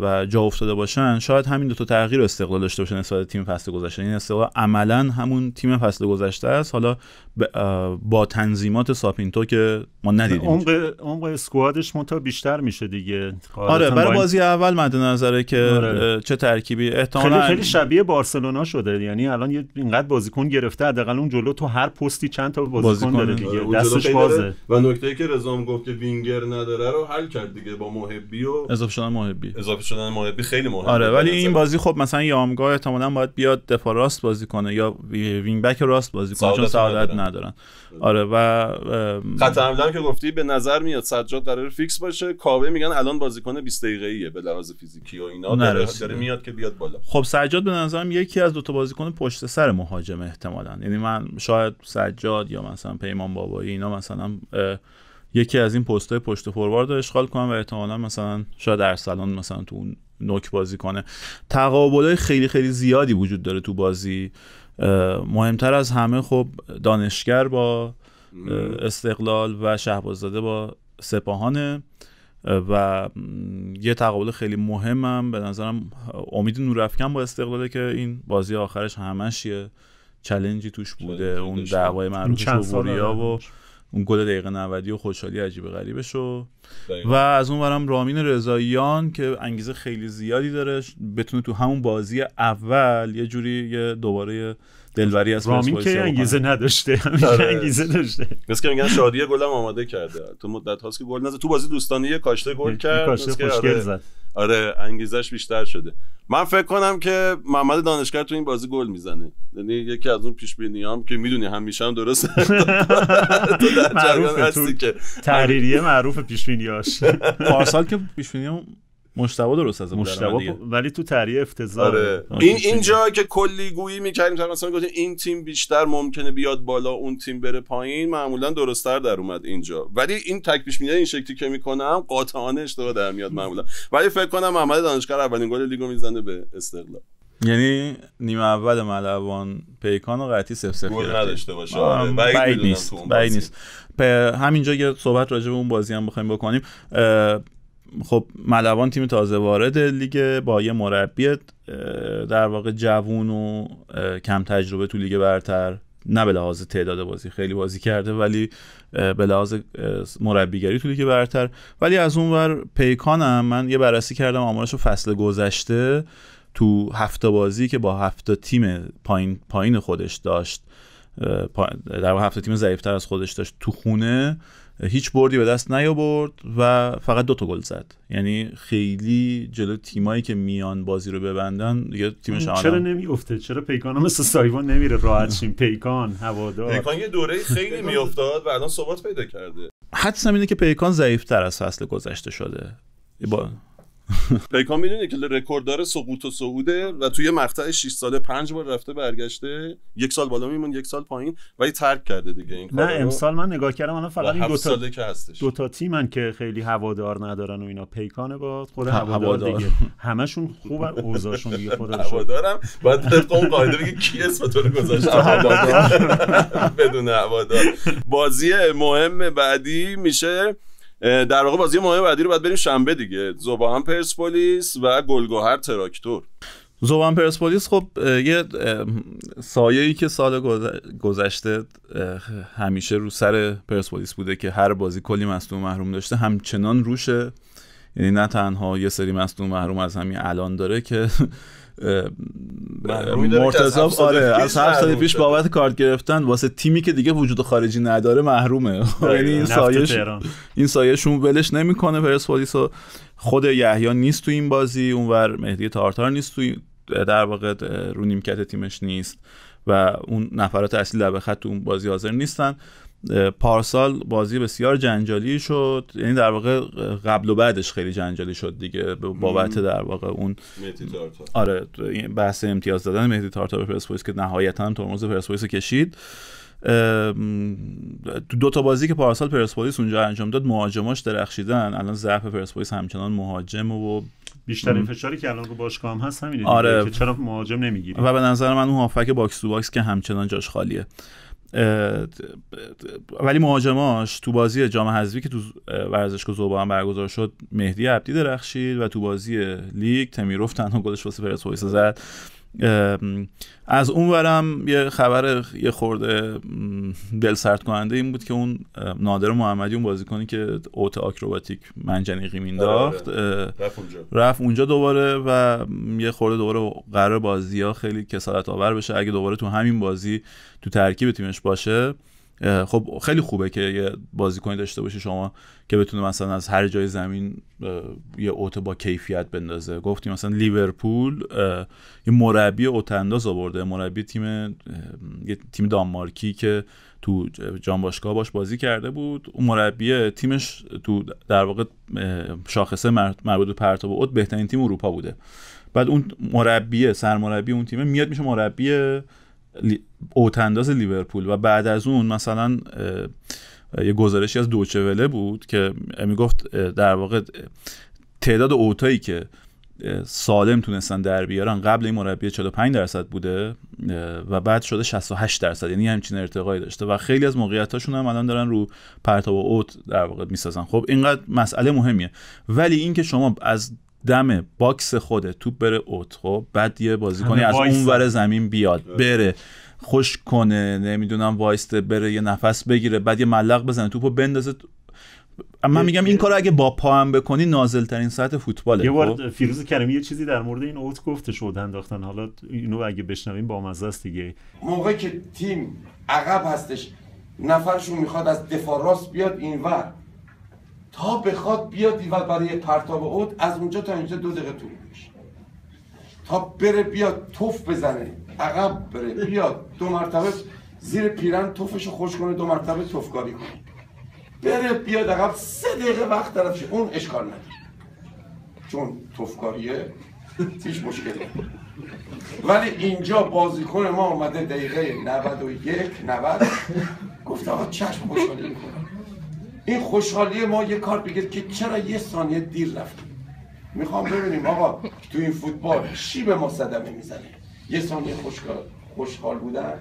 و جا افتاده باشن شاید همین دو تا تغییر استقلال داشته باشن نسبت تیم فصل گذشته یعنی این استقلال عملا همون تیم فصل گذشته است حالا با تنظیمات ساپینتو که ما ندیدیم عمق عمق اسکوادش مون بیشتر میشه دیگه آره برای بازی اول مد نظره که آره. چه ترکیبی احتمالاً خیلی, خیلی شبیه بارسلونا شده یعنی الان اینقدر بازیکن گرفته حداقل اون جلو تو هر پستی چند تا بازیکن, داره دیگه آره، دستش بازه و نکته ای که رضام گفت که وینگر نداره رو حل کرد دیگه با محبی و اضافه شدن محبی مربی اضافه شدن مربی خیلی مهمه آره ولی این بازی خب مثلا یامگاه احتمالاً باید بیاد دفاع راست بازی کنه یا وینگ بک راست بازی کنه چون سعادت ندارن آره و خط حمله که گفتی به نظر میاد سجاد قرار فیکس باشه کاوه میگن الان بازیکن 20 ایه به لحاظ فیزیکی و اینا داره, داره میاد که بیاد بالا خب سجاد به نظرم یکی از دو تا بازیکن پشت سر مهاجم احتمالاً یعنی من شاید سجاد یا مثلا پیمان بابایی اینا مثلا یکی از این پستهای پشت فوروارد رو اشغال کنن و احتمالا مثلا شاید ارسلان مثلا تو اون نوک بازی کنه های خیلی خیلی زیادی وجود داره تو بازی مهمتر از همه خب دانشگر با استقلال و شهبازداده با سپاهانه و یه تقابل خیلی مهمم به نظرم امید نورافکن با استقلاله که این بازی آخرش همش یه چلنجی توش بوده اون دعوای معروف بوریا و اون گل دقیقه 90 و خوشحالی عجیب غریبه شو و از اون رامین رضاییان که انگیزه خیلی زیادی داره بتونه تو همون بازی اول یه جوری یه دوباره دلوری از رامین که انگیزه نداشته آره. انگیزه داشته بس که میگن شادی گلم آماده کرده تو مدت هاست که گل نزد تو بازی دوستانه یه کاشته گل کرد کاشته خوشگل آره. زد آره انگیزش بیشتر شده من فکر کنم که محمد دانشگر تو این بازی گل میزنه یعنی یکی از اون پیش بینیام که میدونی همیشه هم درست تو در هستی که تحریریه معروف پیش بینیاش پارسال که پیش بینیام مشتوا درست از مشتبه خب، ولی تو تری افتضاح آره. آره. این اینجا که کلی گویی میکردیم مثلا گفتیم این تیم بیشتر ممکنه بیاد بالا اون تیم بره پایین معمولا درستتر در اومد اینجا ولی این تک پیش میاد این شکلی که میکنم قاطعانه اشتباه در میاد معمولا ولی فکر کنم محمد دانشگر اولین گل لیگو میزنه به استقلال یعنی نیمه اول ملوان پیکان و قطعی سف سف گل نداشته باشه آره، نیست نیست همینجا یه صحبت راجع به اون بازی هم بخوایم بکنیم خب ملوان تیم تازه وارد لیگ با یه مربی در واقع جوون و کم تجربه تو لیگ برتر نه به لحاظ تعداد بازی خیلی بازی کرده ولی به لحاظ مربیگری تو لیگ برتر ولی از اون ور پیکانم من یه بررسی کردم آمارش فصل گذشته تو هفته بازی که با هفته تیم پایین, پایین خودش داشت در هفته تیم ضعیفتر از خودش داشت تو خونه هیچ بردی به دست نیاورد و فقط دو تا گل زد یعنی خیلی جلو تیمایی که میان بازی رو ببندن دیگه تیم شما چرا نمیفته چرا پیکان مثل سایوان نمیره راحت شیم پیکان هوادار پیکان یه دوره خیلی میافتاد و الان ثبات پیدا کرده حدس اینه که پیکان ضعیف تر از فصل گذشته شده پیکان میدونی که داره سقوط و صعوده و توی مقطع 6 ساله 5 بار رفته برگشته یک سال بالا میمون یک سال پایین ولی ترک کرده دیگه این نه امسال من نگاه کردم الان فقط این دو تا که هستش دو تا تیمن که خیلی هوادار ندارن و اینا پیکانه با خود هوادار دیگه همشون خوب اوضاعشون دیگه خدا هوادارم بعد طبق اون قاعده بگه کی اسم تو رو گذاشت هوادار بدون هوادار بازی مهم بعدی میشه در واقع بازی مهم بعدی رو باید بریم شنبه دیگه زوبان پرسپولیس و گلگوهر تراکتور زوبان پرسپولیس خب یه سایه‌ای که سال گذشته همیشه رو سر پرسپولیس بوده که هر بازی کلی مصدوم محروم داشته همچنان روشه یعنی نه تنها یه سری مصدوم محروم از همین الان داره که مرتضا آره از هفت سال پیش بابت کارت گرفتن واسه تیمی که دیگه وجود خارجی نداره محرومه یعنی این سایه این ولش نمیکنه پرسپولیسو خود یحیی نیست تو این بازی اونور مهدی تارتار نیست تو در واقع رو نیمکت تیمش نیست و اون نفرات اصلی به خط تو اون بازی حاضر نیستن پارسال بازی بسیار جنجالی شد یعنی در واقع قبل و بعدش خیلی جنجالی شد دیگه بابت در واقع اون تارتا آره بحث امتیاز دادن مهدی تارتا به پرسپولیس که نهایتا ترمز پرسپولیس کشید دو تا بازی که پارسال پرسپولیس اونجا انجام داد مهاجماش درخشیدن الان ضعف پرسپولیس همچنان مهاجم و بیشترین فشاری که الان رو باشگاه هم هست همین. آره. چرا مهاجم نمیگیره و به نظر من اون هافک باکس تو باکس که همچنان جاش خالیه ولی مهاجماش تو بازی جام حذفی که تو ورزشگاه زوبان برگزار شد مهدی عبدی درخشید و تو بازی لیگ تمیروف تنها گلش واسه پرسپولیس زد از اون اونورم یه خبر یه خورده دل سرد کننده این بود که اون نادر محمدی اون کنی که اوت آکروباتیک منجنیقی مینداخت آره، آره. رفت اونجا اونجا دوباره و یه خورده دوباره قرار بازی ها خیلی کسالت آور بشه اگه دوباره تو همین بازی تو ترکیب تیمش باشه خب خیلی خوبه که یه بازیکنی داشته باشی شما که بتونه مثلا از هر جای زمین یه اوت با کیفیت بندازه گفتیم مثلا لیورپول یه مربی انداز آورده مربی تیم یه تیم دانمارکی که تو جام باشگاه باش بازی کرده بود اون مربی تیمش تو در واقع شاخصه مربوط به پرتاب اوت بهترین تیم اروپا بوده بعد اون مربی سرمربی اون تیمه میاد میشه مربی اوتنداز لیورپول و بعد از اون مثلا یه گزارشی از دوچوله بود که میگفت در واقع تعداد اوتایی که سالم تونستن در بیارن قبل این مربی 45 درصد بوده و بعد شده 68 درصد یعنی همچین ارتقایی داشته و خیلی از موقعیتاشون هم الان دارن رو پرتاب اوت در واقع میسازن خب اینقدر مسئله مهمیه ولی اینکه شما از دم باکس خوده توپ بره اوت خب بعد یه بازیکنی از اون زمین بیاد بره خوش کنه نمیدونم وایسته بره یه نفس بگیره بعد یه ملق بزنه توپو بندازه من میگم این کار اگه با پا هم بکنی نازل ترین ساعت فوتباله یه بار خب؟ فیروز کرمی یه چیزی در مورد این اوت گفته شد انداختن حالا اینو اگه بشنویم با مزه است دیگه موقعی که تیم عقب هستش نفرشون میخواد از دفاع راست بیاد اینور تا بخواد بیاد اینور برای پرتاب اوت از اونجا تا اینجا دو دقیقه طول تا بره بیاد توف بزنه عقب بره بیاد دو مرتبه زیر پیرن توفش خوش کنه دو مرتبه توفکاری کنه بره بیاد عقب سه دقیقه وقت طرفش اون اشکال نداره چون توفکاریه هیچ مشکلی ولی اینجا بازیکن ما اومده دقیقه 91 90 گفت آقا چشم خوشحالی میکنم این خوشحالی ما یه کار بگیر که چرا یه ثانیه دیر رفتیم میخوام ببینیم آقا تو این فوتبال چی به ما صدمه میزنه یه ثانیه خوشحال بودن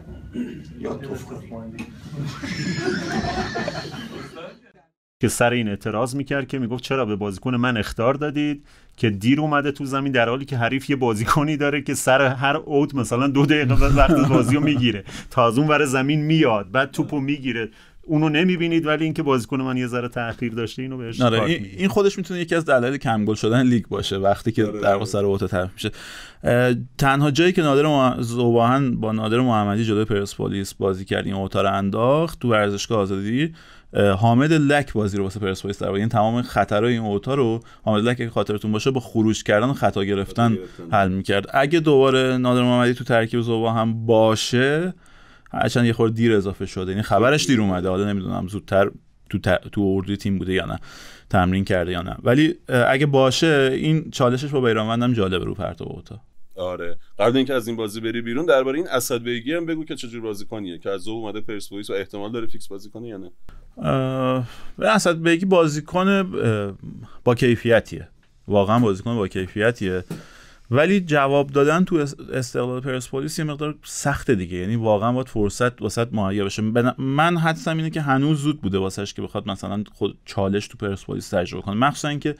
یا توف که سر این اعتراض میکرد که میگفت چرا به بازیکن من اختار دادید که دیر اومده تو زمین در حالی که حریف یه بازیکنی داره که سر هر اوت مثلا دو دقیقه وقت بازی رو میگیره تا از اون ور زمین میاد بعد توپو میگیره اونو نمیبینید ولی اینکه بازیکن من یه ذره تاخیر داشته اینو بهش آره این, خودش میتونه یکی از دلایل کم گل شدن لیگ باشه وقتی که آره، آره. در واقع سر اوتا طرف میشه تنها جایی که نادر زوباهن با نادر محمدی جلوی پرسپولیس بازی کرد این اوتا انداخت تو ورزشگاه آزادی حامد لک بازی رو واسه پرسپولیس در یعنی این تمام خطرای این اوتا رو حامد لک اگه خاطرتون باشه با خروج کردن و خطا گرفتن, خطا حل میکرد اگه دوباره نادر محمدی تو ترکیب زوبا هم باشه هرچند یه خورده دیر اضافه شده یعنی خبرش دیر اومده حالا نمیدونم زودتر تو تو اردوی تیم بوده یا نه تمرین کرده یا نه ولی اگه باشه این چالشش با بیرانوند هم جالبه رو پرتو اوتا آره قبل اینکه از این بازی بری بیرون درباره این اسد بیگی هم بگو که چجور بازیکنیه که از اومده پرسپولیس و احتمال داره فیکس بازی کنه یا نه اسد بیگی بازیکن با کیفیتیه واقعا بازیکن با کیفیتیه ولی جواب دادن تو استقلال پرسپولیس یه مقدار سخته دیگه یعنی واقعا باید فرصت واسط مهیا بشه من حدسم اینه که هنوز زود بوده واسش که بخواد مثلا خود چالش تو پرسپولیس تجربه کنه مخصوصا اینکه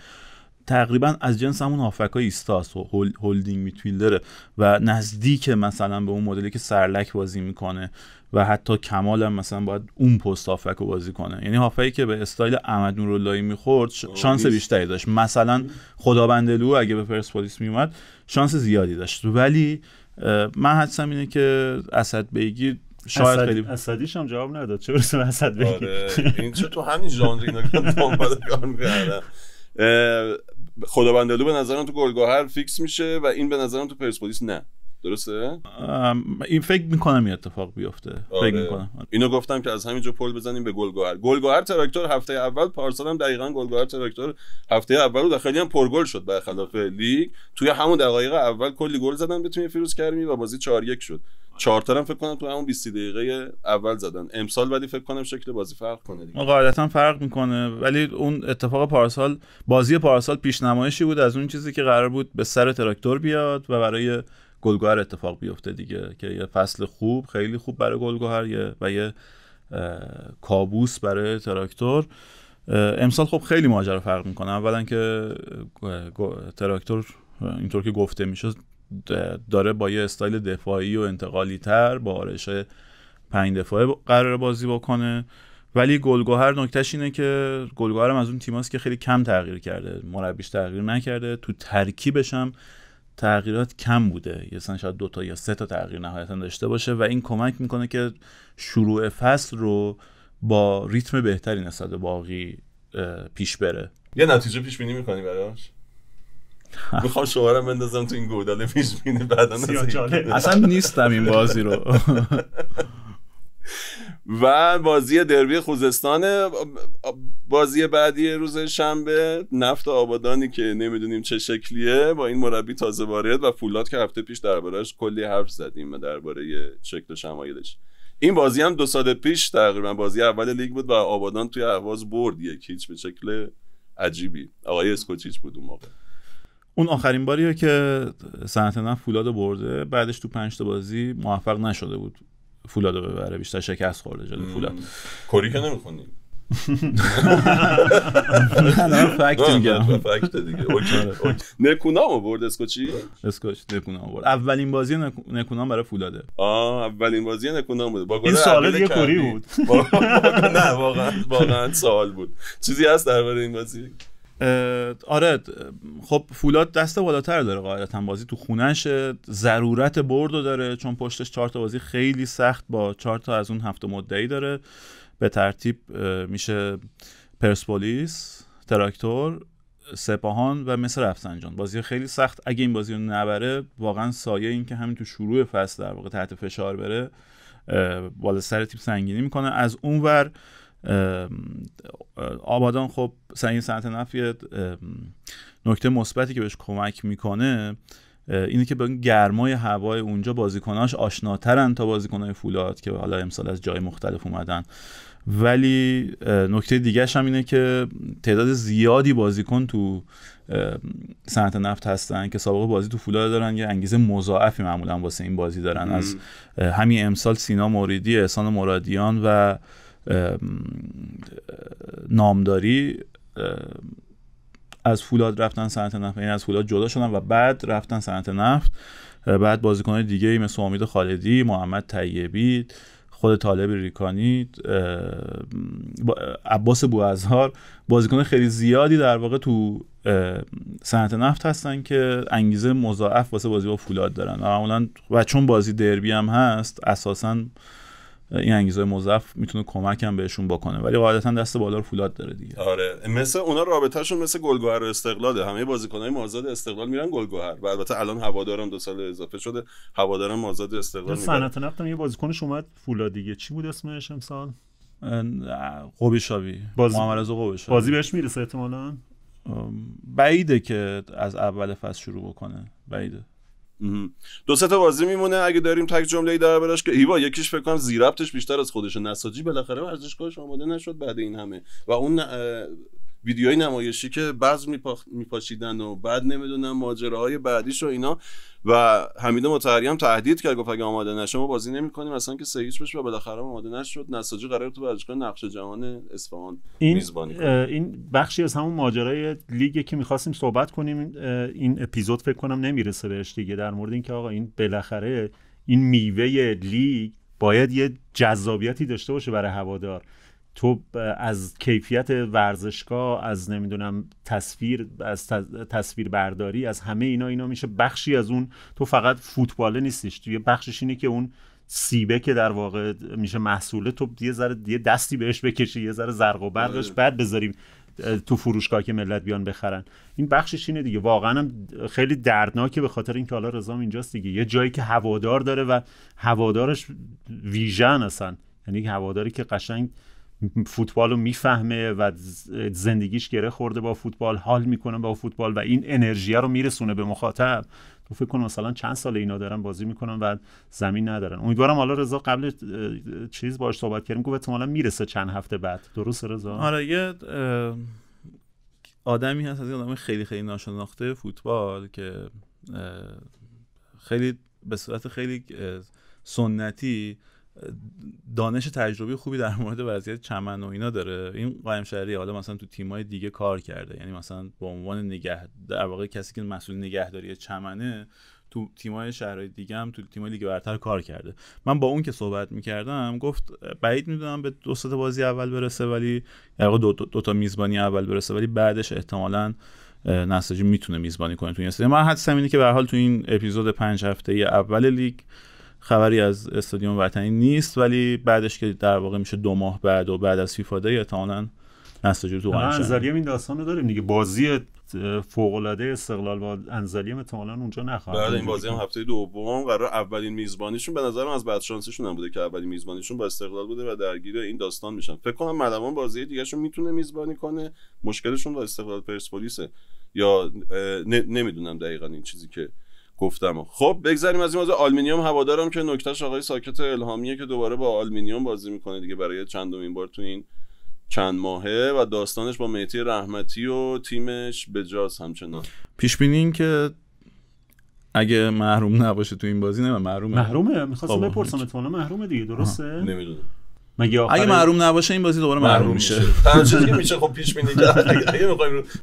تقریبا از جنس همون هافک های ایستاس و هولدینگ میتویلدره و نزدیک مثلا به اون مدلی که سرلک بازی میکنه و حتی کمال هم مثلا باید اون پست هافک رو بازی کنه یعنی هافکی که به استایل احمد نوراللهی میخورد شانس بیشتری داشت مثلا خدابندلو اگه به پرسپولیس میومد شانس زیادی داشت ولی من حدسم اینه که اسد بیگی شاید خیلی اسدیش هم جواب نداد چه برسه اسد بیگی آره، این چه تو همین ژانر اینا دنبال کار خدابندلو به نظرم تو گلگهر فیکس میشه و این به نظرم تو پرسپولیس نه درسته این فکر میکنم این اتفاق بیفته آره. فکر میکنم اینو گفتم که از همینجا پل بزنیم به گلگهر گلگهر ترکتور هفته اول پارسال هم دقیقا گلگهر ترکتور هفته اول بود خیلی هم پرگل شد خلاف لیگ توی همون دقایق اول کلی گل زدن بتونی فیروز کرمی و بازی 4 یک شد چهار تا فکر کنم تو همون 20 دقیقه اول زدن امسال ولی فکر کنم شکل بازی فرق کنه دیگه قاعدتا فرق میکنه ولی اون اتفاق پارسال بازی پارسال پیشنمایشی بود از اون چیزی که قرار بود به سر تراکتور بیاد و برای گلگهر اتفاق بیفته دیگه که یه فصل خوب خیلی خوب برای گلگهر و یه کابوس برای تراکتور امسال خب خیلی ماجرا فرق میکنه اولا که تراکتور اینطور که گفته میشه داره با یه استایل دفاعی و انتقالی تر با آرش پنج دفاعه قرار بازی بکنه ولی گلگوهر نکتهش اینه که هم از اون تیماست که خیلی کم تغییر کرده مربیش تغییر نکرده تو ترکیبش هم تغییرات کم بوده یا مثلا شاید دو تا یا سه تا تغییر نهایتا داشته باشه و این کمک میکنه که شروع فصل رو با ریتم بهتری نسبت باقی پیش بره یه نتیجه پیش بینی میکنی براش میخوام شوهرم بندازم تو این گودال پیش بینی بعدا اصلا نیستم این بازی رو و بازی دربی خوزستان بازی بعدی روز شنبه نفت آبادانی که نمیدونیم چه شکلیه با این مربی تازه وارد و فولاد که هفته پیش دربارهش کلی حرف زدیم درباره شکل شمایلش این بازی هم دو سال پیش تقریبا بازی اول لیگ بود و آبادان توی اهواز برد یک هیچ به شکل عجیبی آقای اسکوچیچ بود اون موقع اون آخرین باریه که سنت نفت فولاد برده بعدش تو پنج بازی موفق نشده بود فولادو ببره بیشتر شکست خورده جلو فولاد کری که نمیخونی نه فکت دیگه آره. نکونام برد اسکوچی اسکوچ نکونام برد اولین بازی نکونام برای فولاده آه اولین بازی نکونام بود. با این سوال یه کوری بود نه واقعا واقعا سوال بود چیزی هست در این بازی آره خب فولاد دست بالاتر داره قاعدتا بازی تو خونش ضرورت برد داره چون پشتش چهار تا بازی خیلی سخت با چهار تا از اون هفته مدعی داره به ترتیب میشه پرسپولیس تراکتور سپاهان و مثل رفسنجان بازی خیلی سخت اگه این بازی رو نبره واقعا سایه این که همین تو شروع فصل در واقع تحت فشار بره بالا سر تیم سنگینی میکنه از اونور آبادان خب این سنت نفت نکته مثبتی که بهش کمک میکنه اینه که به گرمای هوای اونجا بازیکناش آشناترن تا بازیکنهای فولاد که حالا امسال از جای مختلف اومدن ولی نکته دیگرش هم اینه که تعداد زیادی بازیکن تو صنعت نفت هستن که سابقه بازی تو فولاد دارن یه انگیزه مضاعفی معمولا واسه این بازی دارن از همین امسال سینا موریدی احسان مرادیان و نامداری از فولاد رفتن صنعت نفت این یعنی از فولاد جدا شدن و بعد رفتن صنعت نفت بعد بازیکن دیگه ای مثل امید خالدی محمد طیبی خود طالب ریکانی عباس بوازهار بازیکن خیلی زیادی در واقع تو صنعت نفت هستن که انگیزه مضاعف واسه بازی با فولاد دارن و چون بازی دربی هم هست اساسا این انگیزه مضاف میتونه هم بهشون بکنه ولی قاعدتا دست بالا رو فولاد داره دیگه آره مثل اونا رابطهشون مثل گلگهر و استقلاله همه بازیکنای مازاد استقلال میرن گلگهر و البته الان هوادارم دو سال اضافه شده هوادارم مازاد استقلال میرن صنعت نفتم یه بازیکنش اومد فولاد دیگه چی بود اسمش امسال قوبی شاوی باز... محمد رضا بازی بهش میرسه احتمالاً بعیده که از اول فصل شروع بکنه بعیده دو سه تا بازی میمونه اگه داریم تک جمله ای براش که ایوا یکیش فکر کنم زیربطش بیشتر از خودش نساجی بالاخره ورزشگاهش آماده نشد بعد این همه و اون ویدیوهای نمایشی که بعض میپاشیدن و بعد نمیدونم ماجراهای بعدیش و اینا و حمید مطهری هم تهدید کرد گفت اگه آماده نشه ما بازی نمیکنیم اصلا که سهیچ بشه و بالاخره آماده نشد نساجی قرار تو ورزشگاه نقش جهان اصفهان این این بخشی از همون ماجرای لیگ که میخواستیم صحبت کنیم این اپیزود فکر کنم نمیرسه بهش دیگه در مورد اینکه آقا این بالاخره این میوه لیگ باید یه جذابیتی داشته باشه برای هوادار تو از کیفیت ورزشگاه از نمیدونم تصویر از تصویر برداری از همه اینا اینا میشه بخشی از اون تو فقط فوتباله نیستیش تو یه بخشش اینه که اون سیبه که در واقع میشه محصوله تو یه ذره یه دستی بهش بکشی یه ذره زرق و برقش آره. بعد بذاریم تو فروشگاه که ملت بیان بخرن این بخشش اینه دیگه واقعا خیلی دردناکه به خاطر اینکه حالا رضام اینجاست دیگه یه جایی که هوادار داره و هوادارش ویژن هستن یعنی هواداری که قشنگ فوتبال رو میفهمه و زندگیش گره خورده با فوتبال حال میکنه با فوتبال و این انرژی رو میرسونه به مخاطب تو فکر کن مثلا چند سال اینا دارن بازی میکنن و زمین ندارن امیدوارم حالا رضا قبل چیز باش صحبت کردیم به احتمالاً میرسه چند هفته بعد درست رضا آره یه آدمی هست از این آدم خیلی خیلی ناشناخته فوتبال که خیلی به صورت خیلی سنتی دانش تجربی خوبی در مورد وضعیت چمن و اینا داره این قایم شهری حالا مثلا تو تیمای دیگه کار کرده یعنی مثلا به عنوان نگه در واقع کسی که مسئول نگهداری چمنه تو تیمای شهرهای دیگه هم تو تیمای لیگ برتر کار کرده من با اون که صحبت میکردم گفت بعید میدونم به دو تا بازی اول برسه ولی در واقع دو, تا میزبانی اول برسه ولی بعدش احتمالا نساجی میتونه میزبانی کنه تو این سری من حد که به حال تو این اپیزود پنج هفته ای اول لیگ خبری از استادیوم وطنی نیست ولی بعدش که در واقع میشه دو ماه بعد و بعد از فیفا دی احتمالاً نساجی تو انزلیم این داستان رو داریم دیگه بازی فوق العاده استقلال با انزلیم احتمالاً اونجا نخواهد بعد این بازی هم هفته دوم قرار اولین میزبانیشون به نظرم از بعد شانسشون هم بوده که اولین میزبانیشون با استقلال بوده و درگیر این داستان میشن فکر کنم مدوان بازی دیگهشون میتونه میزبانی کنه مشکلشون با استقلال پرسپولیسه یا نمیدونم دقیقا این چیزی که گفتم خب بگذریم از این موضوع آلمینیوم هوادارم که نکتهش آقای ساکت الهامیه که دوباره با آلمینیوم بازی میکنه دیگه برای چندمین بار تو این چند ماهه و داستانش با مهدی رحمتی و تیمش به جاز همچنان پیش بینی این که اگه محروم نباشه تو این بازی نه محرومه محرومه میخواستم بپرسم احتمالاً محرومه دیگه درسته نمیدونم مگه اگه معروم نباشه این بازی دوباره معروم میشه همچنین میشه خب پیش بینی اگه رو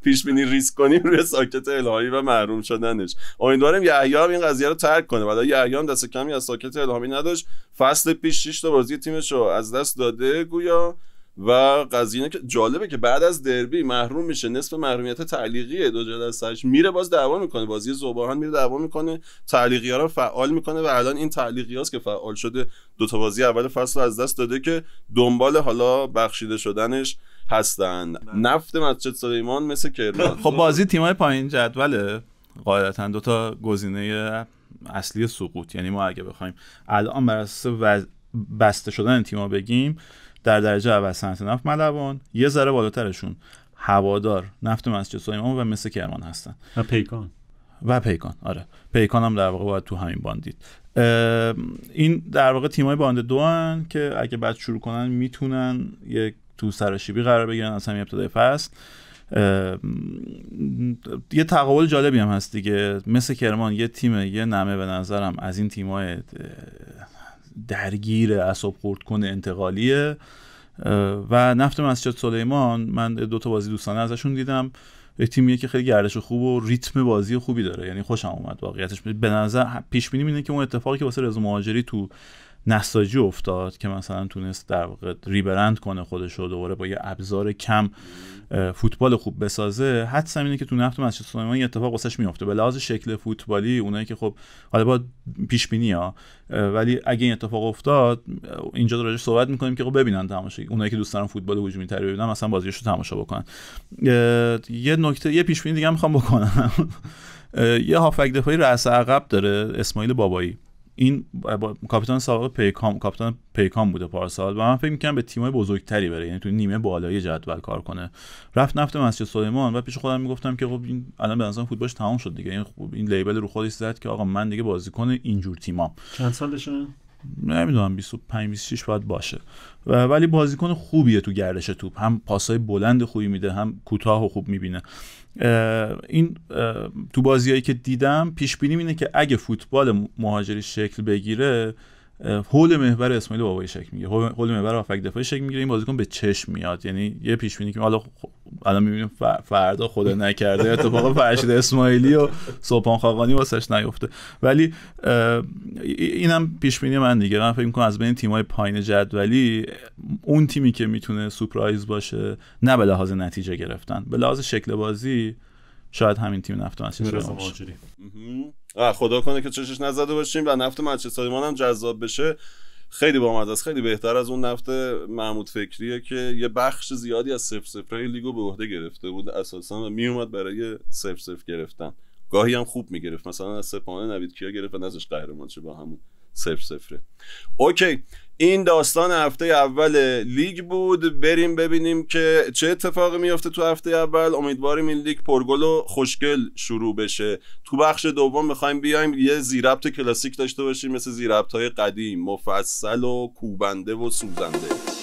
پیش بینی ریسک کنیم روی ساکت الهایی و معروم شدنش امیدواریم یحیی هم این قضیه رو ترک کنه بعد یحیی هم دست کمی از ساکت الهامی نداشت فصل پیش 6 تا بازی تیمش رو از دست داده گویا و قضیه که جالبه که بعد از دربی محروم میشه نصف محرومیت تعلیقیه دو جلسهش میره باز دعوا میکنه بازی زباهان میره دعوا میکنه تعلیقی ها رو فعال میکنه و الان این تعلیقی هاست که فعال شده دو تا بازی اول فصل از دست داده که دنبال حالا بخشیده شدنش هستن نفت مسجد سلیمان مثل کرمان خب بازی تیمای پایین جدول قاعدتا دو تا گزینه اصلی سقوط یعنی ما اگه بخوایم الان بر اساس بسته شدن تیم‌ها بگیم در درجه اول صنعت نفت ملوان یه ذره بالاترشون هوادار نفت مسجد سلیمان و مثل کرمان هستن و پیکان و پیکان آره پیکان هم در واقع باید تو همین باندید این در واقع تیمای باند دو هن که اگه بعد شروع کنن میتونن یک تو سراشیبی قرار بگیرن از همین ابتدای فصل یه تقابل جالبی هم هست دیگه مثل کرمان یه تیم یه نمه به نظرم از این تیمای درگیر اصاب خورد کنه انتقالیه و نفت مسجد سلیمان من دوتا بازی دوستانه ازشون دیدم تیمیه که خیلی گردش خوب و ریتم بازی خوبی داره یعنی خوشم اومد واقعیتش به نظر پیش بینی اینه که اون اتفاقی که واسه رضا مهاجری تو نساجی افتاد که مثلا تونست در واقع ریبرند کنه خودش رو دوباره با یه ابزار کم فوتبال خوب بسازه حد اینه که تو نفت منچستر این اتفاق واسش میفته به لحاظ شکل فوتبالی اونایی که خب حالا با پیش بینی ها ولی اگه این اتفاق افتاد اینجا در صحبت میکنیم که خب ببینن تماشا اونایی که دوست دارن فوتبال هجومی تری ببینن مثلا بازیش رو تماشا بکنن یه نکته یه پیش بینی دیگه میخوام بکنم یه هافک دفاعی رأس عقب داره اسماعیل بابایی این با کاپیتان سابق پیکام کاپیتان پیکام بوده پارسال و من فکر میکنم به تیمای بزرگتری بره یعنی تو نیمه بالای جدول کار کنه رفت نفت مسجد سلیمان و پیش خودم میگفتم که خب این الان به نظرم فوتبالش تمام شد دیگه این خب این لیبل رو خودش زد که آقا من دیگه بازیکن اینجور تیمام چند سالشه. نمیدونم 25 26 باید باشه و ولی بازیکن خوبیه تو گردش توپ هم پاسای بلند خوبی میده هم کوتاه و خوب میبینه این تو بازیایی که دیدم پیش بینی اینه که اگه فوتبال مهاجری شکل بگیره هول محور اسماعیل بابایی شک میگیره هول محور هافک دفاعی شک میگیره این بازیکن به چشم میاد یعنی یه پیش بینی که حالا خب، الان میبینیم فردا خدا نکرده اتفاق فرشید اسماعیلی و سوپان خاقانی واسش نیفته ولی اینم پیش بینی من دیگه من فکر میکنم از بین تیمای پایین جدولی اون تیمی که میتونه سورپرایز باشه نه به لحاظ نتیجه گرفتن به لحاظ شکل بازی شاید همین تیم نفتو خدا کنه که چشش نزده باشیم و نفت منچستر هم جذاب بشه خیلی بامزه است خیلی بهتر از اون نفت محمود فکریه که یه بخش زیادی از سف سفره لیگو به عهده گرفته بود اساسا و میومد برای سف سف گرفتن گاهی هم خوب گرفت مثلا از سپانه نوید کیا گرفت و نزش قهرمان چه با همون سف سفره اوکی این داستان هفته اول لیگ بود بریم ببینیم که چه اتفاقی میفته تو هفته اول امیدواریم این لیگ پرگل و خوشگل شروع بشه تو بخش دوم میخوایم بیایم یه زیربط کلاسیک داشته باشیم مثل زیربط های قدیم مفصل و کوبنده و سوزنده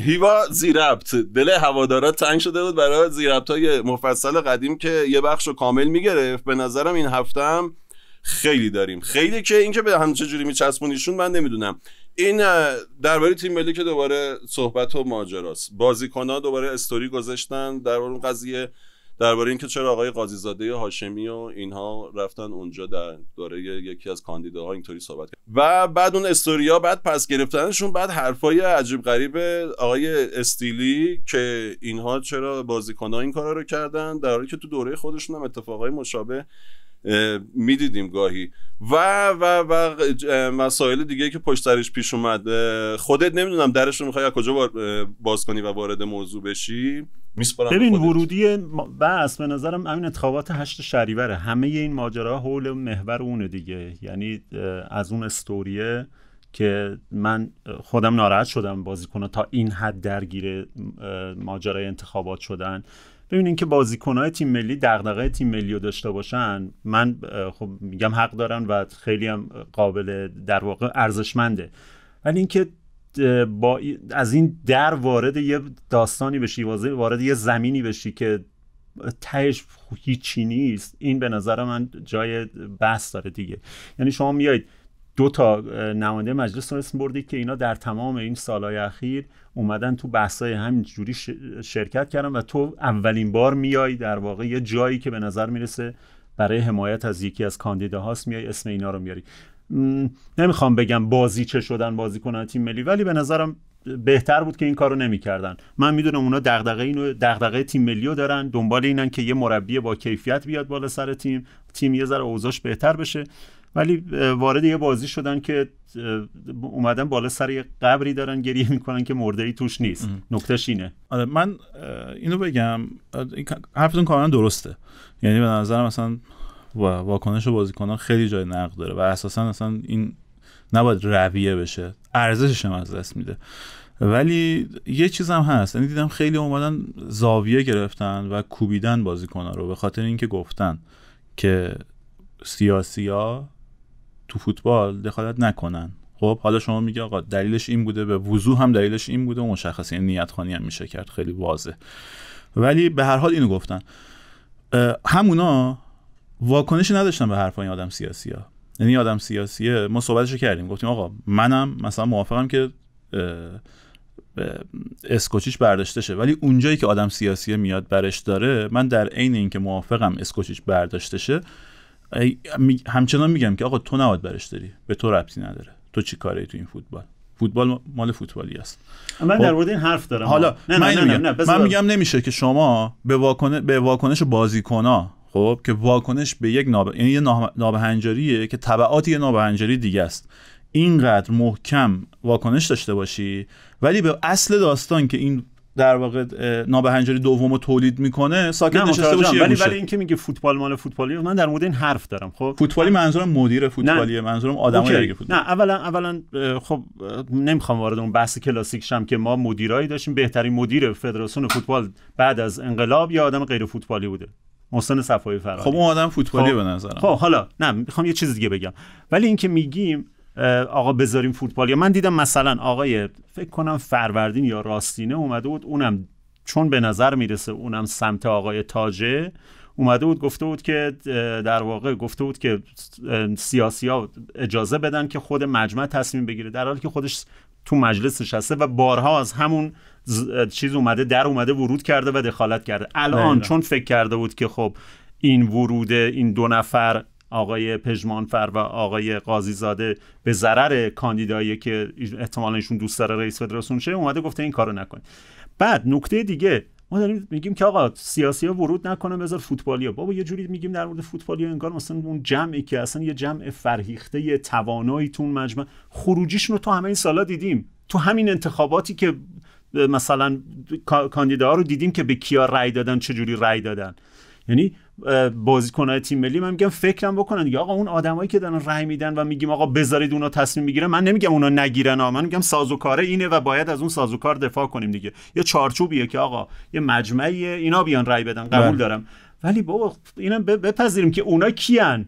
هیوا زیربت دل هوادارا تنگ شده بود برای زیربت های مفصل قدیم که یه بخش رو کامل میگرفت به نظرم این هفته هم خیلی داریم خیلی که اینکه به هم جوری میچسبونیشون من نمیدونم این درباره تیم ملی که دوباره صحبت و ماجراست ها دوباره استوری گذاشتن در اون قضیه درباره اینکه چرا آقای قاضی زاده هاشمی و اینها رفتن اونجا در دوره یکی از کاندیداها اینطوری صحبت کرد و بعد اون استوریا بعد پس گرفتنشون بعد حرفای عجیب غریب آقای استیلی که اینها چرا ها این کارا رو کردن در حالی که تو دوره خودشون هم اتفاقای مشابه میدیدیم گاهی و و و مسائل دیگه که پشت سرش پیش اومد خودت نمیدونم درش رو میخوای از کجا باز کنی و وارد موضوع بشی ببین ورودی بس به نظرم همین انتخابات هشت شریوره همه این ماجرا حول محور اونه دیگه یعنی از اون استوریه که من خودم ناراحت شدم بازیکنها تا این حد درگیر ماجرای انتخابات شدن ببینین اینکه بازیکنهای تیم ملی دغدغه تیم ملی رو داشته باشن من خب میگم حق دارن و خیلی هم قابل در واقع ارزشمنده ولی اینکه با از این در وارد یه داستانی بشی وارد یه زمینی بشی که تهش هیچی نیست این به نظر من جای بحث داره دیگه یعنی شما میایید دو تا نماینده مجلس رو اسم بردید که اینا در تمام این سالهای اخیر اومدن تو بحثای همین جوری شرکت کردن و تو اولین بار میای در واقع یه جایی که به نظر میرسه برای حمایت از یکی از کاندیداهاس میای اسم اینا رو میاری نمیخوام بگم بازی چه شدن بازیکنان تیم ملی ولی به نظرم بهتر بود که این کارو نمیکردن من میدونم اونا دغدغه اینو دغدغه تیم ملیو دارن دنبال اینن که یه مربی با کیفیت بیاد بالا سر تیم تیم یه ذره بهتر بشه ولی وارد یه بازی شدن که اومدن بالا سر یه قبری دارن گریه میکنن که مرده ای توش نیست نکتهش اینه آره من اینو بگم حرفتون کاملا درسته یعنی به نظرم مثلا واکنش و بازیکنان خیلی جای نقد داره و اساسا اصلا این نباید رویه بشه ارزشش هم از دست میده ولی یه چیزم هست یعنی دیدم خیلی اومدن زاویه گرفتن و کوبیدن کنن رو به خاطر اینکه گفتن که سیاسی ها تو فوتبال دخالت نکنن خب حالا شما میگه آقا دلیلش این بوده به وضوح هم دلیلش این بوده و مشخص یعنی نیت خانی هم میشه کرد خیلی واضح ولی به هر حال اینو گفتن همونا واکنشی نداشتن به حرفای آدم سیاسی ها یعنی آدم سیاسی ما صحبتش کردیم گفتیم آقا منم مثلا موافقم که اسکوچیش برداشته شه ولی اونجایی که آدم سیاسی میاد برش داره من در عین اینکه موافقم اسکوچیش برداشته شه همچنان میگم که آقا تو نباید برش داری به تو ربطی نداره تو چی کاری تو این فوتبال فوتبال مال فوتبالی است من در خب؟ مورد این حرف دارم حالا من میگم, نمیشه که شما به, واکنه... به واکنش بازیکن خب که واکنش به یک ناب... یعنی یه نابهنجاریه که تبعات یه نابهنجاری دیگه است اینقدر محکم واکنش داشته باشی ولی به اصل داستان که این در واقع نابهنجاری دومو تولید میکنه ساکت نشسته باشه ولی ولی اینکه میگه فوتبال مال فوتبالی من در مورد این حرف دارم خب فوتبالی منظورم مدیر فوتبالیه منظورم آدمای دیگه فوتبال نه اولا اولا خب نمیخوام وارد اون بحث کلاسیک شم که ما مدیرایی داشتیم بهترین مدیر فدراسیون فوتبال بعد از انقلاب یا آدم غیر فوتبالی بوده محسن صفایی فر. خب اون آدم فوتبالی خب... به نظرم خب حالا نه میخوام یه چیز دیگه بگم ولی اینکه میگیم آقا بذاریم فوتبال یا من دیدم مثلا آقای فکر کنم فروردین یا راستینه اومده بود اونم چون به نظر میرسه اونم سمت آقای تاجه اومده بود گفته بود که در واقع گفته بود که سیاسی ها اجازه بدن که خود مجمع تصمیم بگیره در حالی که خودش تو مجلس نشسته و بارها از همون چیز اومده در اومده ورود کرده و دخالت کرده الان بله. چون فکر کرده بود که خب این ورود این دو نفر آقای پژمانفر و آقای قاضیزاده به ضرر کاندیدایی که احتمالا ایشون دوست داره رئیس فدراسیون شه اومده گفته این کارو نکن بعد نکته دیگه ما داریم میگیم که آقا سیاسی ها ورود نکنه بذار ها بابا یه جوری میگیم در مورد ها انگار مثلا اون جمعی که اصلا یه جمع فرهیخته یه توانایی تو اون مجمع خروجیشون رو تو همه این سالا دیدیم تو همین انتخاباتی که مثلا کاندیداها رو دیدیم که به کیا رأی دادن چه جوری رأی دادن یعنی بازیکن‌های تیم ملی من میگم فکرم بکنن دیگه آقا اون آدمایی که دارن رای میدن و میگیم آقا بذارید اونا تصمیم میگیرن من نمیگم اونا نگیرن من میگم سازوکار اینه و باید از اون سازوکار دفاع کنیم دیگه یا چارچوبیه که آقا یه مجمعیه اینا بیان رای بدن قبول بله. دارم ولی بابا اینم بپذیریم که اونا کیان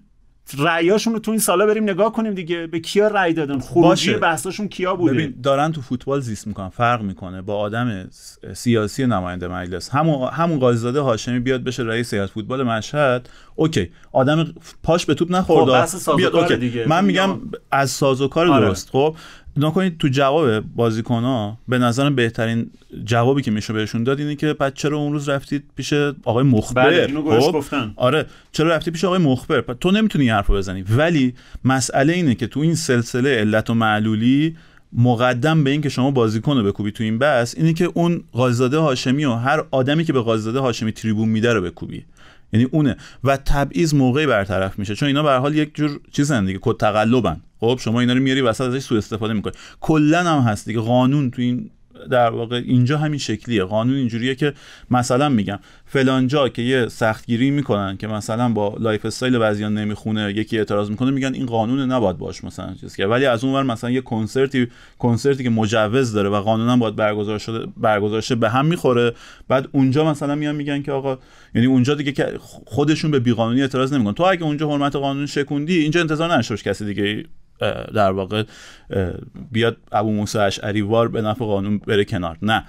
رأیاشون رو تو این سالا بریم نگاه کنیم دیگه به کیا رأی دادن خروجی بحثاشون کیا بوده ببین دارن تو فوتبال زیست میکنن فرق میکنه با آدم سیاسی نماینده مجلس همون همون زاده هاشمی بیاد بشه رئیس هیئت فوتبال مشهد اوکی آدم پاش به توپ نخورد خب بیاد اوکی دیگه. من میگم از سازوکار آره. درست خب کنید تو جواب بازیکن ها به نظر بهترین جوابی که میشه بهشون داد اینه که بعد چرا اون روز رفتید پیش آقای مخبر بله خب؟ گفتن آره چرا رفتی پیش آقای مخبر تو نمیتونی این حرفو بزنی ولی مسئله اینه که تو این سلسله علت و معلولی مقدم به اینکه شما بازیکن رو بکوبی تو این بس اینه که اون قاضیزاده هاشمی و هر آدمی که به قاضیزاده هاشمی تریبون میده رو بکوبی یعنی اونه و تبعیض موقعی برطرف میشه چون اینا به حال یک جور چیزن دیگه کد تقلبن خب شما اینا رو میاری وسط ازش سوء استفاده میکنی کلا هم هست دیگه قانون تو این در واقع اینجا همین شکلیه قانون اینجوریه که مثلا میگم فلان جا که یه سختگیری میکنن که مثلا با لایف استایل بعضیان نمیخونه یکی اعتراض میکنه میگن این قانون نباید باش مثلا چیز که ولی از اون ور مثلا یه کنسرتی کنسرتی که مجوز داره و قانونا باید برگزار شده برگزار شده به هم میخوره بعد اونجا مثلا میان میگن که آقا یعنی اونجا دیگه که خودشون به بیقانونی اعتراض نمیکنن تو اگه اونجا حرمت قانون شکوندی اینجا انتظار نشوش کسی دیگه در واقع بیاد ابو موسی اشعری وار به نفع قانون بره کنار نه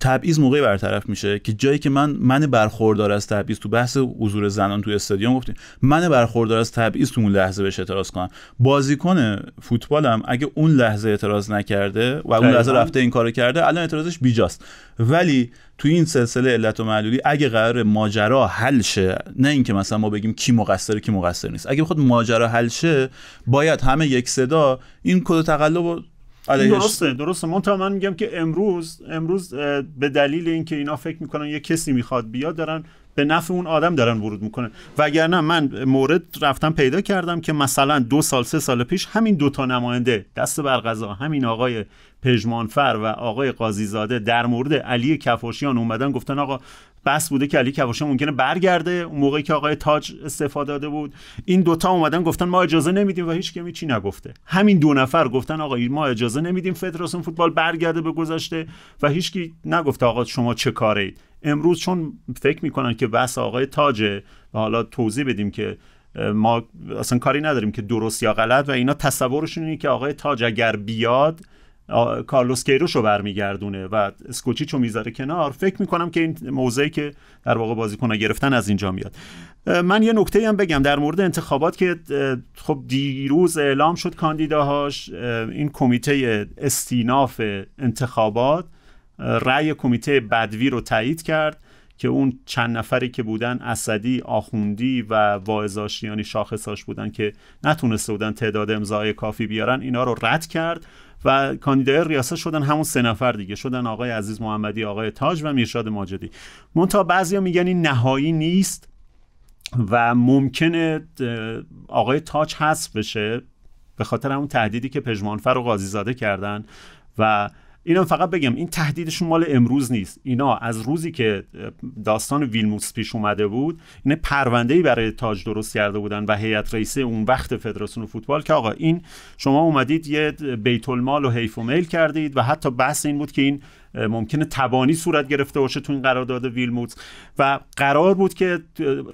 تبعیض موقعی برطرف میشه که جایی که من من برخوردار از تبعیض تو بحث حضور زنان تو استادیوم گفتیم من برخوردار از تبعیض تو اون لحظه بهش اعتراض کنم بازیکن فوتبالم اگه اون لحظه اعتراض نکرده و اون لحظه رفته این کارو کرده الان اعتراضش بیجاست ولی تو این سلسله علت و معلولی اگه قرار ماجرا حل شه نه اینکه مثلا ما بگیم کی مقصر کی مقصر نیست اگه بخواد ماجرا حل شه باید همه یک صدا این کد تقلب آره، درسته درسته من من میگم که امروز امروز به دلیل اینکه اینا فکر میکنن یه کسی میخواد بیاد دارن به نفع اون آدم دارن ورود میکنن وگرنه من مورد رفتم پیدا کردم که مثلا دو سال سه سال پیش همین دوتا نماینده دست بر غذا همین آقای پژمانفر و آقای قاضیزاده در مورد علی کفاشیان اومدن گفتن آقا بس بوده که علی ممکنه برگرده اون موقعی که آقای تاج استفاده داده بود این دوتا اومدن گفتن ما اجازه نمیدیم و هیچ کمی چی نگفته همین دو نفر گفتن آقای ما اجازه نمیدیم فدراسیون فوتبال برگرده به گذشته و هیچکی نگفته آقا شما چه کاره اید امروز چون فکر میکنن که بس آقای تاجه و حالا توضیح بدیم که ما اصلا کاری نداریم که درست یا غلط و اینا تصورشون اینه که آقای تاج اگر بیاد کارلوس کیروش رو برمیگردونه و اسکوچیچ رو میذاره کنار فکر میکنم که این موضعی که در واقع گرفتن از اینجا میاد من یه نکته هم بگم در مورد انتخابات که خب دیروز اعلام شد کاندیداهاش این کمیته استیناف انتخابات رأی کمیته بدوی رو تایید کرد که اون چند نفری که بودن اسدی آخوندی و واعظاشیانی شاخصاش بودن که نتونسته بودن تعداد امضای کافی بیارن اینا رو رد کرد و کاندیدای ریاست شدن همون سه نفر دیگه شدن آقای عزیز محمدی آقای تاج و میرشاد ماجدی تا بعضیا میگن این نهایی نیست و ممکنه آقای تاج حذف بشه به خاطر همون تهدیدی که پژمانفر و قاضی زاده کردن و اینا فقط بگم این تهدیدشون مال امروز نیست اینا از روزی که داستان ویلموس پیش اومده بود اینا پرونده ای برای تاج درست کرده بودن و هیئت رئیسه اون وقت فدراسیون فوتبال که آقا این شما اومدید یه بیت المال و حیف و میل کردید و حتی بحث این بود که این ممکنه تبانی صورت گرفته باشه تو این قرارداد ویلموتس و قرار بود که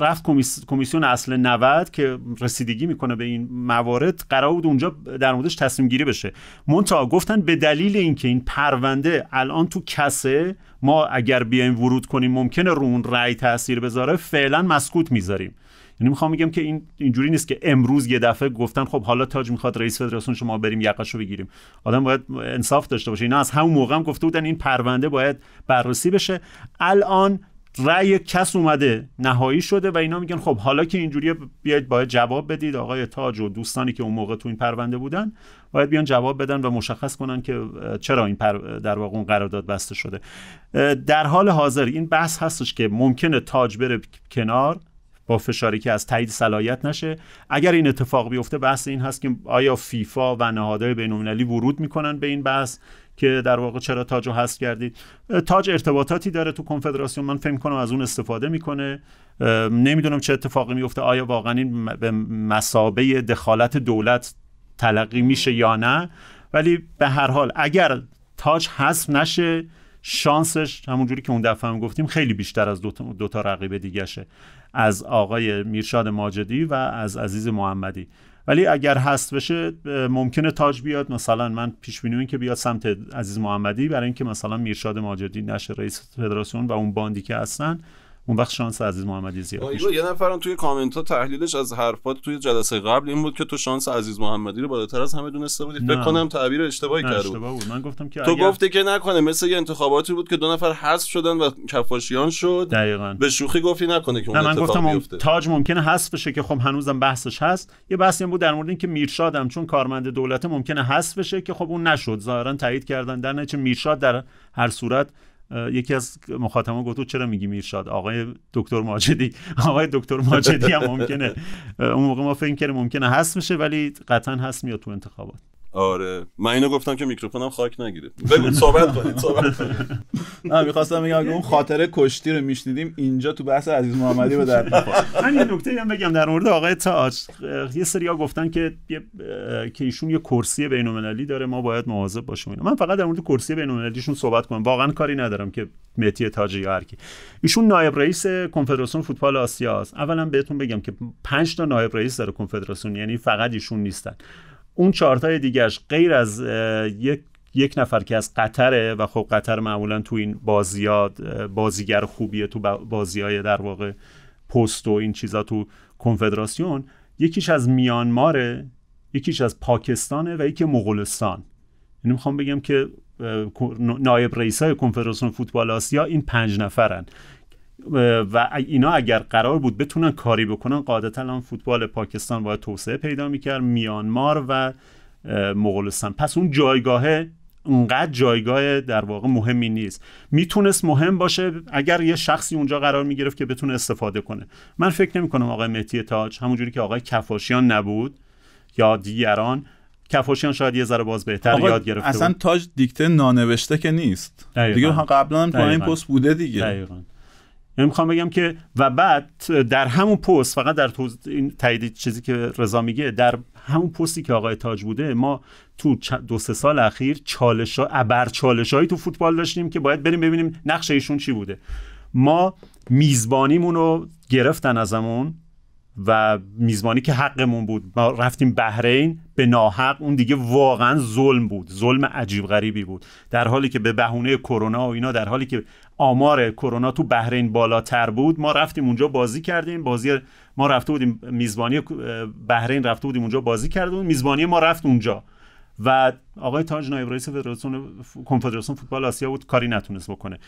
رفت کمیسیون اصل 90 که رسیدگی میکنه به این موارد قرار بود اونجا در موردش تصمیم گیری بشه مونتا گفتن به دلیل اینکه این پرونده الان تو کسه ما اگر بیایم ورود کنیم ممکنه رو اون رأی تاثیر بذاره فعلا مسکوت میذاریم یعنی میخوام میگم که این اینجوری نیست که امروز یه دفعه گفتن خب حالا تاج میخواد رئیس فدراسیون شما بریم رو بگیریم آدم باید انصاف داشته باشه اینا از همون موقع هم گفته بودن این پرونده باید بررسی بشه الان رأی کس اومده نهایی شده و اینا میگن خب حالا که اینجوری بیاید باید جواب بدید آقای تاج و دوستانی که اون موقع تو این پرونده بودن باید بیان جواب بدن و مشخص کنن که چرا این در واقع اون قرارداد بسته شده در حال حاضر این بحث هستش که ممکنه تاج بره کنار فشاری که از تایید صلاحیت نشه اگر این اتفاق بیفته بحث این هست که آیا فیفا و نهادهای بین‌المللی ورود میکنن به این بحث که در واقع چرا تاج هست کردید تاج ارتباطاتی داره تو کنفدراسیون من فکر کنم از اون استفاده میکنه نمیدونم چه اتفاقی میفته آیا واقعا این به مسابه دخالت دولت تلقی میشه یا نه ولی به هر حال اگر تاج حذف نشه شانسش همونجوری که اون دفعه هم گفتیم خیلی بیشتر از دو تا, دو تا رقیب دیگه شه از آقای میرشاد ماجدی و از عزیز محمدی ولی اگر هست بشه ممکنه تاج بیاد مثلا من پیش بینی که بیاد سمت عزیز محمدی برای اینکه مثلا میرشاد ماجدی نشه رئیس فدراسیون و اون باندی که هستن اون وقت شانس عزیز محمدی زیاد میشه یه نفرم توی کامنت ها تحلیلش از حرفات توی جلسه قبل این بود که تو شانس عزیز محمدی رو بالاتر از همه دونسته بودی فکر کنم تعبیر اشتباهی کرد اشتباه بود من گفتم که تو اگر... گفته که نکنه مثل یه انتخاباتی بود که دو نفر حذف شدن و کفاشیان شد دقیقاً به شوخی گفتی نکنه که اون نه من گفتم تاج ممکنه حذف بشه که خب هنوزم بحثش هست یه بحثی بود در مورد اینکه میرشادم چون کارمند دولت ممکنه حذف بشه که خب اون نشد ظاهرا تایید کردن در نتیجه میرشاد در هر صورت یکی از مخاطبان گفت چرا میگی میرشاد آقای دکتر ماجدی آقای دکتر ماجدی هم ممکنه اون موقع ما فکر کردیم ممکنه هست میشه ولی قطعا هست میاد تو انتخابات آره من اینو گفتم که میکروفونم خاک نگیره بگو صحبت کنید صحبت کنید نه میخواستم بگم اون خاطره کشتی رو میشنیدیم اینجا تو بحث عزیز محمدی به درد من یه نکته هم بگم در مورد آقای تاج یه سریا گفتن که که ایشون یه کرسی بین‌المللی داره ما باید مواظب باشیم من فقط در مورد کرسی بین‌المللیشون صحبت کنم واقعا کاری ندارم که مهدی تاج یا هر کی ایشون نایب رئیس کنفدراسیون فوتبال آسیا است اولا بهتون بگم که 5 تا نایب رئیس داره کنفدراسیون یعنی فقط ایشون نیستن اون چارتای دیگهش غیر از یک یک نفر که از قطره و خب قطر معمولا تو این بازیاد بازیگر خوبیه تو بازی های در واقع پست و این چیزا تو کنفدراسیون یکیش از میانماره یکیش از پاکستانه و یکی مغولستان یعنی میخوام بگم که نایب رئیس های کنفدراسیون فوتبال آسیا این پنج نفرن و اینا اگر قرار بود بتونن کاری بکنن قاعدتا الان فوتبال پاکستان باید توسعه پیدا میکرد میانمار و مغولستان پس اون جایگاهه اونقدر جایگاه در واقع مهمی نیست میتونست مهم باشه اگر یه شخصی اونجا قرار میگرفت که بتونه استفاده کنه من فکر نمی کنم آقای مهدی تاج همونجوری که آقای کفاشیان نبود یا دیگران کفاشیان شاید یه ذره باز بهتر یاد گرفته اصلا تاج دیکته نانوشته که نیست دیگه قبلا هم این پست بوده دیگه یعنی میخوام بگم که و بعد در همون پست فقط در این تایید چیزی که رضا میگه در همون پستی که آقای تاج بوده ما تو دو سه سال اخیر چالش ابر چالش تو فوتبال داشتیم که باید بریم ببینیم نقش ایشون چی بوده ما میزبانیمون رو گرفتن ازمون و میزبانی که حقمون بود ما رفتیم بحرین به ناحق اون دیگه واقعا ظلم بود ظلم عجیب غریبی بود در حالی که به بهونه کرونا و اینا در حالی که آمار کرونا تو بحرین بالاتر بود ما رفتیم اونجا بازی کردیم بازی ما رفته بودیم میزبانی بحرین رفته بودیم اونجا بازی کردیم میزبانی ما رفت اونجا و آقای تاج نایب رئیس فدراسیون کنفدراسیون فوتبال آسیا بود کاری نتونست بکنه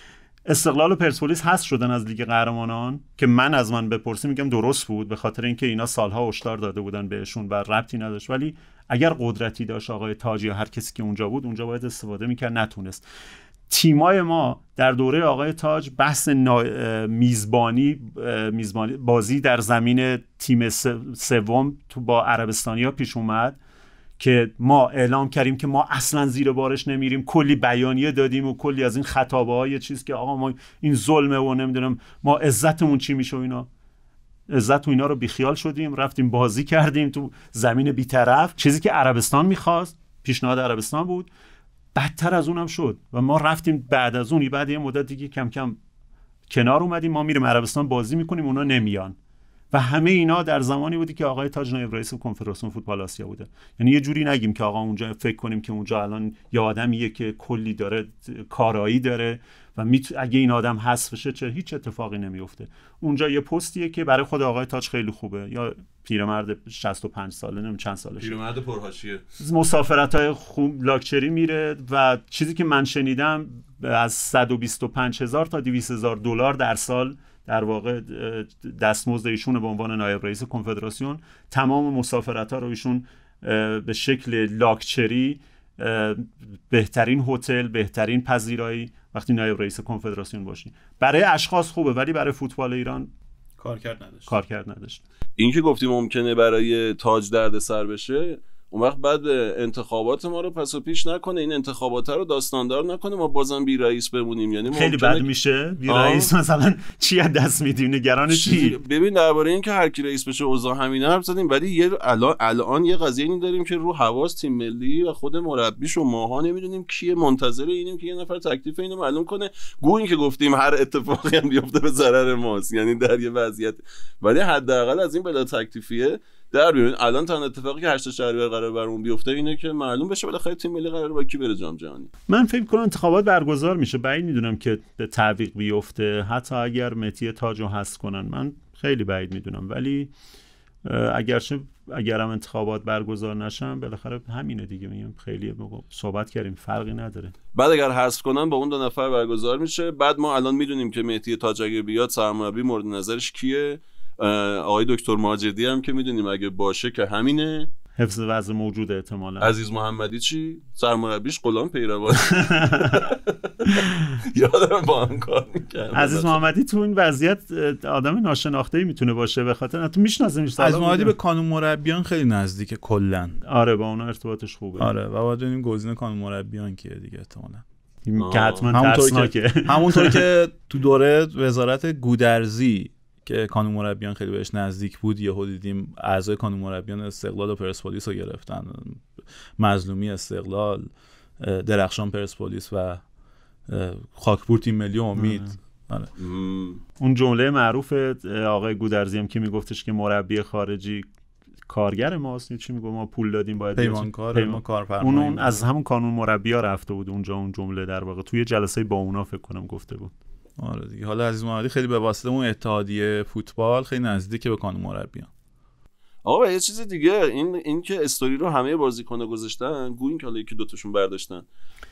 استقلال و پرسپولیس هست شدن از لیگ قهرمانان که من از من بپرسی میگم درست بود به خاطر اینکه اینا سالها هشدار داده بودن بهشون و ربطی نداشت ولی اگر قدرتی داشت آقای تاج یا هر کسی که اونجا بود اونجا باید استفاده میکرد نتونست تیمای ما در دوره آقای تاج بحث میزبانی میزبانی بازی در زمین تیم سوم تو با عربستانیا پیش اومد که ما اعلام کردیم که ما اصلا زیر بارش نمیریم کلی بیانیه دادیم و کلی از این خطابه های چیز که آقا ما این ظلمه و نمیدونم ما عزتمون چی میشه و اینا عزت و اینا رو بیخیال شدیم رفتیم بازی کردیم تو زمین بیطرف چیزی که عربستان میخواست پیشنهاد عربستان بود بدتر از اونم شد و ما رفتیم بعد از اونی بعد یه مدت دیگه کم کم کنار اومدیم ما میریم عربستان بازی میکنیم اونا نمیان و همه اینا در زمانی بودی که آقای تاج نایب رئیس کنفدراسیون فوتبال آسیا بوده یعنی یه جوری نگیم که آقا اونجا فکر کنیم که اونجا الان یه آدمیه که کلی داره کارایی داره و میت... اگه این آدم حذف بشه چه هیچ اتفاقی نمیفته اونجا یه پستیه که برای خود آقای تاج خیلی خوبه یا پیرمرد 65 ساله نمیدونم چند سالشه پیرمرد پرهاشیه مسافرت های خوب لاکچری میره و چیزی که من شنیدم از 125 هزار تا 200 هزار دلار در سال در واقع دستمزد ایشون به عنوان نایب رئیس کنفدراسیون تمام مسافرت ها رو ایشون به شکل لاکچری بهترین هتل بهترین پذیرایی وقتی نایب رئیس کنفدراسیون باشی برای اشخاص خوبه ولی برای فوتبال ایران کارکرد نداشت کرد نداشت این که گفتی ممکنه برای تاج درد سر بشه اون وقت بعد انتخابات ما رو پس و پیش نکنه این انتخابات رو داستاندار نکنه ما بازم بی رئیس بمونیم یعنی خیلی بد میشه بی رئیس مثلا چی دست میدیم نگران چی ببین درباره اینکه هر کی رئیس بشه اوضاع همینه حرف زدیم ولی یه الان الان یه قضیه این داریم که رو حواس تیم ملی و خود مربیش و ماها نمیدونیم کیه منتظر اینیم که یه نفر تکلیف اینو معلوم کنه گو اینکه که گفتیم هر اتفاقی هم بیفته به ضرر ماست یعنی در یه وضعیت ولی حداقل از این بلا تکلیفیه در بیارین الان تن اتفاقی که هشت شهریور قرار برامون بیفته اینه که معلوم بشه بالاخره تیم ملی قرار با کی بره جام جهانی من فکر کنم انتخابات برگزار میشه بعید میدونم که به تعویق بیفته حتی اگر متی تاجو هست کنن من خیلی بعید میدونم ولی اگر اگر هم انتخابات برگزار نشن بالاخره همینه دیگه میگم خیلی صحبت کردیم فرقی نداره بعد اگر حذف کنن با اون دو نفر برگزار میشه بعد ما الان میدونیم که مهدی تاج بیاد سرمربی مورد نظرش کیه آقای دکتر ماجدی هم که میدونیم اگه باشه که همینه حفظ وضع موجود احتمالا عزیز محمدی چی سرمربیش قلام پیروان یادم با هم کار میکرد عزیز محمدی تو این وضعیت آدم ناشناخته ای میتونه باشه به خاطر تو میشه عزیز محمدی به کانون مربیان خیلی نزدیکه کلا آره با اونا ارتباطش خوبه آره و باید ببینیم گزینه کانون مربیان که دیگه احتمالا که همونطور که همونطور که تو دوره وزارت گودرزی که کانون مربیان خیلی بهش نزدیک بود یهو دیدیم اعضای کانون مربیان استقلال و پرسپولیس رو گرفتن مظلومی استقلال درخشان پرسپولیس و خاکپور تیم ملی امید آره. آره. اون جمله معروف آقای گودرزی هم که میگفتش که مربی خارجی کارگر ماست چی میگو ما پول دادیم باید پیمان... اون, اون از همون کانون مربی ها رفته بود اونجا اون جمله در واقع توی جلسه با اونا فکر کنم گفته بود آره دیگه حالا عزیز محمدی خیلی به واسطه اون اتحادیه فوتبال خیلی نزدیکه به کانون مربیان آقا یه چیز دیگه این این که استوری رو همه بازیکن گذاشتن گو این که حالا یکی دوتاشون برداشتن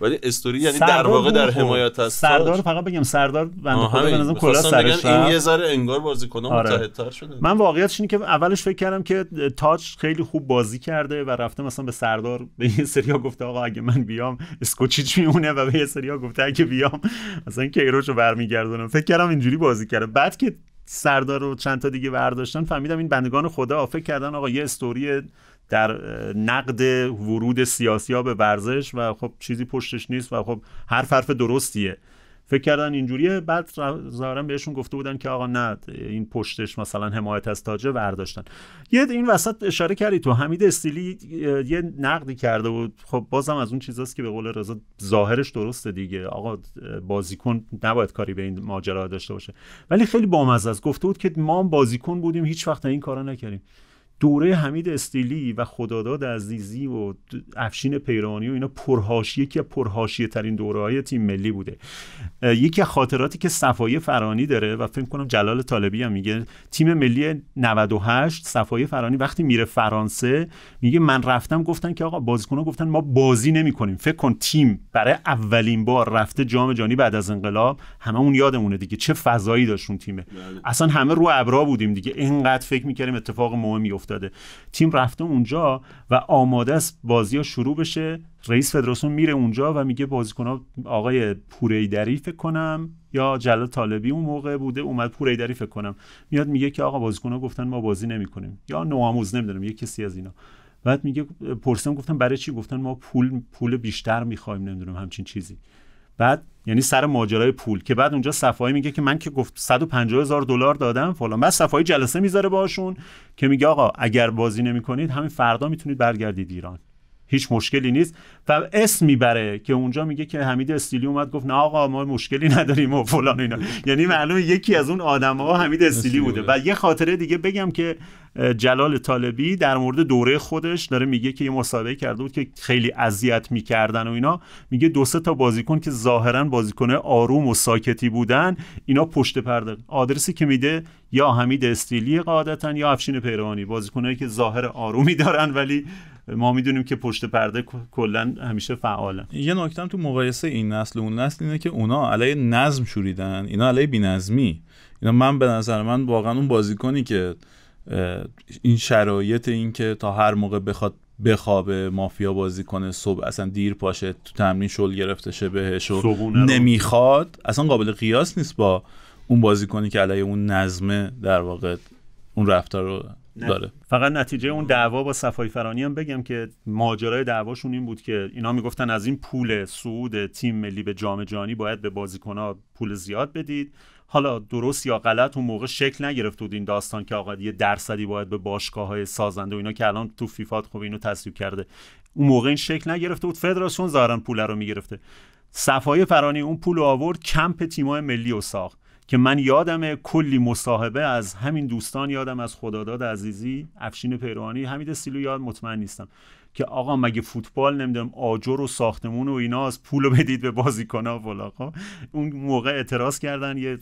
ولی استوری یعنی در واقع در حمایت هست سردار فقط بگم سردار بنده خدا به نظرم کلا سرش این یه ذره انگار بازیکن آره. متحدتر شده من واقعیتش اینه که اولش فکر کردم که تاچ خیلی خوب بازی کرده و رفته مثلا به سردار به یه سریا گفته آقا اگه من بیام اسکوچیچ میمونه و به یه سریا گفته اگه بیام مثلا کیروشو برمیگردونم فکر کردم اینجوری بازی کرده بعد که سردار و چند تا دیگه برداشتن فهمیدم این بندگان خدا فکر کردن آقا یه استوری در نقد ورود سیاسی ها به ورزش و خب چیزی پشتش نیست و خب هر حرف درستیه فکر کردن اینجوریه بعد ظاهرا بهشون گفته بودن که آقا نه این پشتش مثلا حمایت از تاجه برداشتن یه این وسط اشاره کردی تو حمید استیلی یه نقدی کرده بود خب بازم از اون چیزاست که به قول رضا ظاهرش درسته دیگه آقا بازیکن نباید کاری به این ماجرا داشته باشه ولی خیلی بامزه است گفته بود که ما بازیکن بودیم هیچ وقت این کارا نکردیم دوره حمید استیلی و خداداد عزیزی و افشین پیرانی و اینا پرهاشیه که پرهاشیه ترین دوره های تیم ملی بوده یکی از خاطراتی که صفای فرانی داره و فکر کنم جلال طالبی هم میگه تیم ملی 98 صفای فرانی وقتی میره فرانسه میگه من رفتم گفتن که آقا بازیکن‌ها گفتن ما بازی کنیم فکر کن تیم برای اولین بار رفته جام جهانی بعد از انقلاب اون یادمونه دیگه چه فضایی داشت اون تیمه بله. اصلا همه رو ابرا بودیم دیگه اینقدر فکر می‌کردیم اتفاق مهمی تیم رفته اونجا و آماده است بازی ها شروع بشه رئیس فدراسیون میره اونجا و میگه بازیکن آقای پوریدری فکر کنم یا جلال طالبی اون موقع بوده اومد پوریدری فکر کنم میاد میگه که آقا بازیکن گفتن ما بازی نمیکنیم یا نوآموز نمیدونم یه کسی از اینا بعد میگه پرسیم گفتن برای چی گفتن ما پول پول بیشتر میخوایم نمیدونم همچین چیزی بعد یعنی سر ماجرای پول که بعد اونجا صفایی میگه که من که گفت 150 هزار دلار دادم فلان بعد صفایی جلسه میذاره باشون که میگه آقا اگر بازی نمیکنید همین فردا میتونید برگردید ایران هیچ مشکلی نیست و اسم میبره که اونجا میگه که حمید استیلی اومد گفت نه آقا ما مشکلی نداریم و فلان اینا یعنی معلومه یکی از اون ها حمید استیلی بوده و یه خاطره دیگه بگم که جلال طالبی در مورد دوره خودش داره میگه که یه مسابقه کرده بود که خیلی اذیت میکردن و اینا میگه دو سه تا بازیکن که ظاهرا بازیکن آروم و ساکتی بودن اینا پشت پرده آدرسی که میده یا حمید استیلی قاعدتا یا افشین پیروانی بازیکنایی که ظاهر آرومی دارن ولی ما میدونیم که پشت پرده کلا همیشه فعاله. یه نکته تو مقایسه این نسل و اون نسل اینه که اونا علیه نظم شوریدن اینا علیه بینظمی اینا من به نظر من واقعا اون بازیکنی که این شرایط این که تا هر موقع بخواد بخوابه مافیا بازی کنه صبح اصلا دیر پاشه تو تمرین شل گرفته شه بهش و نمیخواد اصلا قابل قیاس نیست با اون بازیکنی که علیه اون نظمه در واقع اون رفتار بله. فقط نتیجه اون دعوا با صفای فرانی هم بگم که ماجرای دعواشون این بود که اینا میگفتن از این پول سعود تیم ملی به جام جهانی باید به بازیکنها پول زیاد بدید حالا درست یا غلط اون موقع شکل نگرفت بود این داستان که آقا یه درصدی باید به باشگاه های سازنده و اینا که الان تو فیفا خوب اینو تصویب کرده اون موقع این شکل نگرفته بود فدراسیون زارن پول رو میگرفته صفای فرانی اون پول رو آورد کمپ تیمای ملی و ساخت که من یادم کلی مصاحبه از همین دوستان یادم از خداداد عزیزی افشین پیروانی حمید سیلو یاد مطمئن نیستم که آقا مگه فوتبال نمیدونم آجر و ساختمون و اینا از پول بدید به بازیکن ها ولاقا خب؟ اون موقع اعتراض کردن یه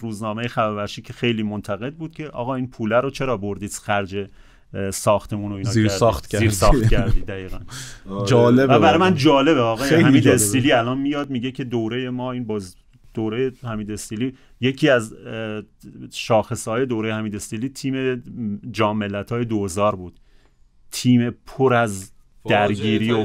روزنامه خبرورشی که خیلی منتقد بود که آقا این پوله رو چرا بردید خرج ساختمون و اینا زیر ساخت کردی زیر ساخت کردی دقیقا آره. جالبه و برای من جالبه آقا یعنی حمید استیلی الان میاد میگه که دوره ما این باز دوره حمید استیلی یکی از های دوره حمید استیلی تیم جام های دوزار بود تیم پر از درگیری و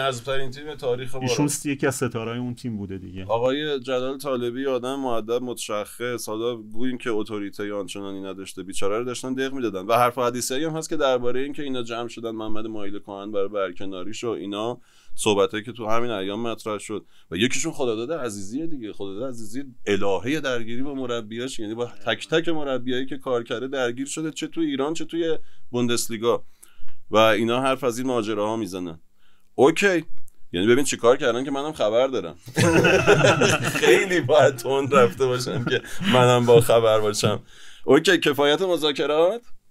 از ترین تیم تاریخ بود ایشون یکی از های اون تیم بوده دیگه آقای جلال طالبی آدم مؤدب متشخص حالا گوییم که اتوریته آنچنانی نداشته بیچاره رو داشتن دق میدادن و حرف حدیثی هم هست که درباره اینکه اینا جمع شدن محمد مایل کهن برای برکناریش و اینا صحبتایی که تو همین ایام مطرح شد و یکیشون خداداد عزیزی دیگه خداداد عزیزی الهه درگیری با مربیاش یعنی با آره. تک تک مربیایی که کار کرده درگیر شده چه تو ایران چه توی بوندسلیگا و اینا حرف از این ماجراها میزنن اوکی یعنی ببین چی کار کردن که منم خبر دارم خیلی باید تون رفته باشم که منم با خبر باشم اوکی کفایت مذاکرات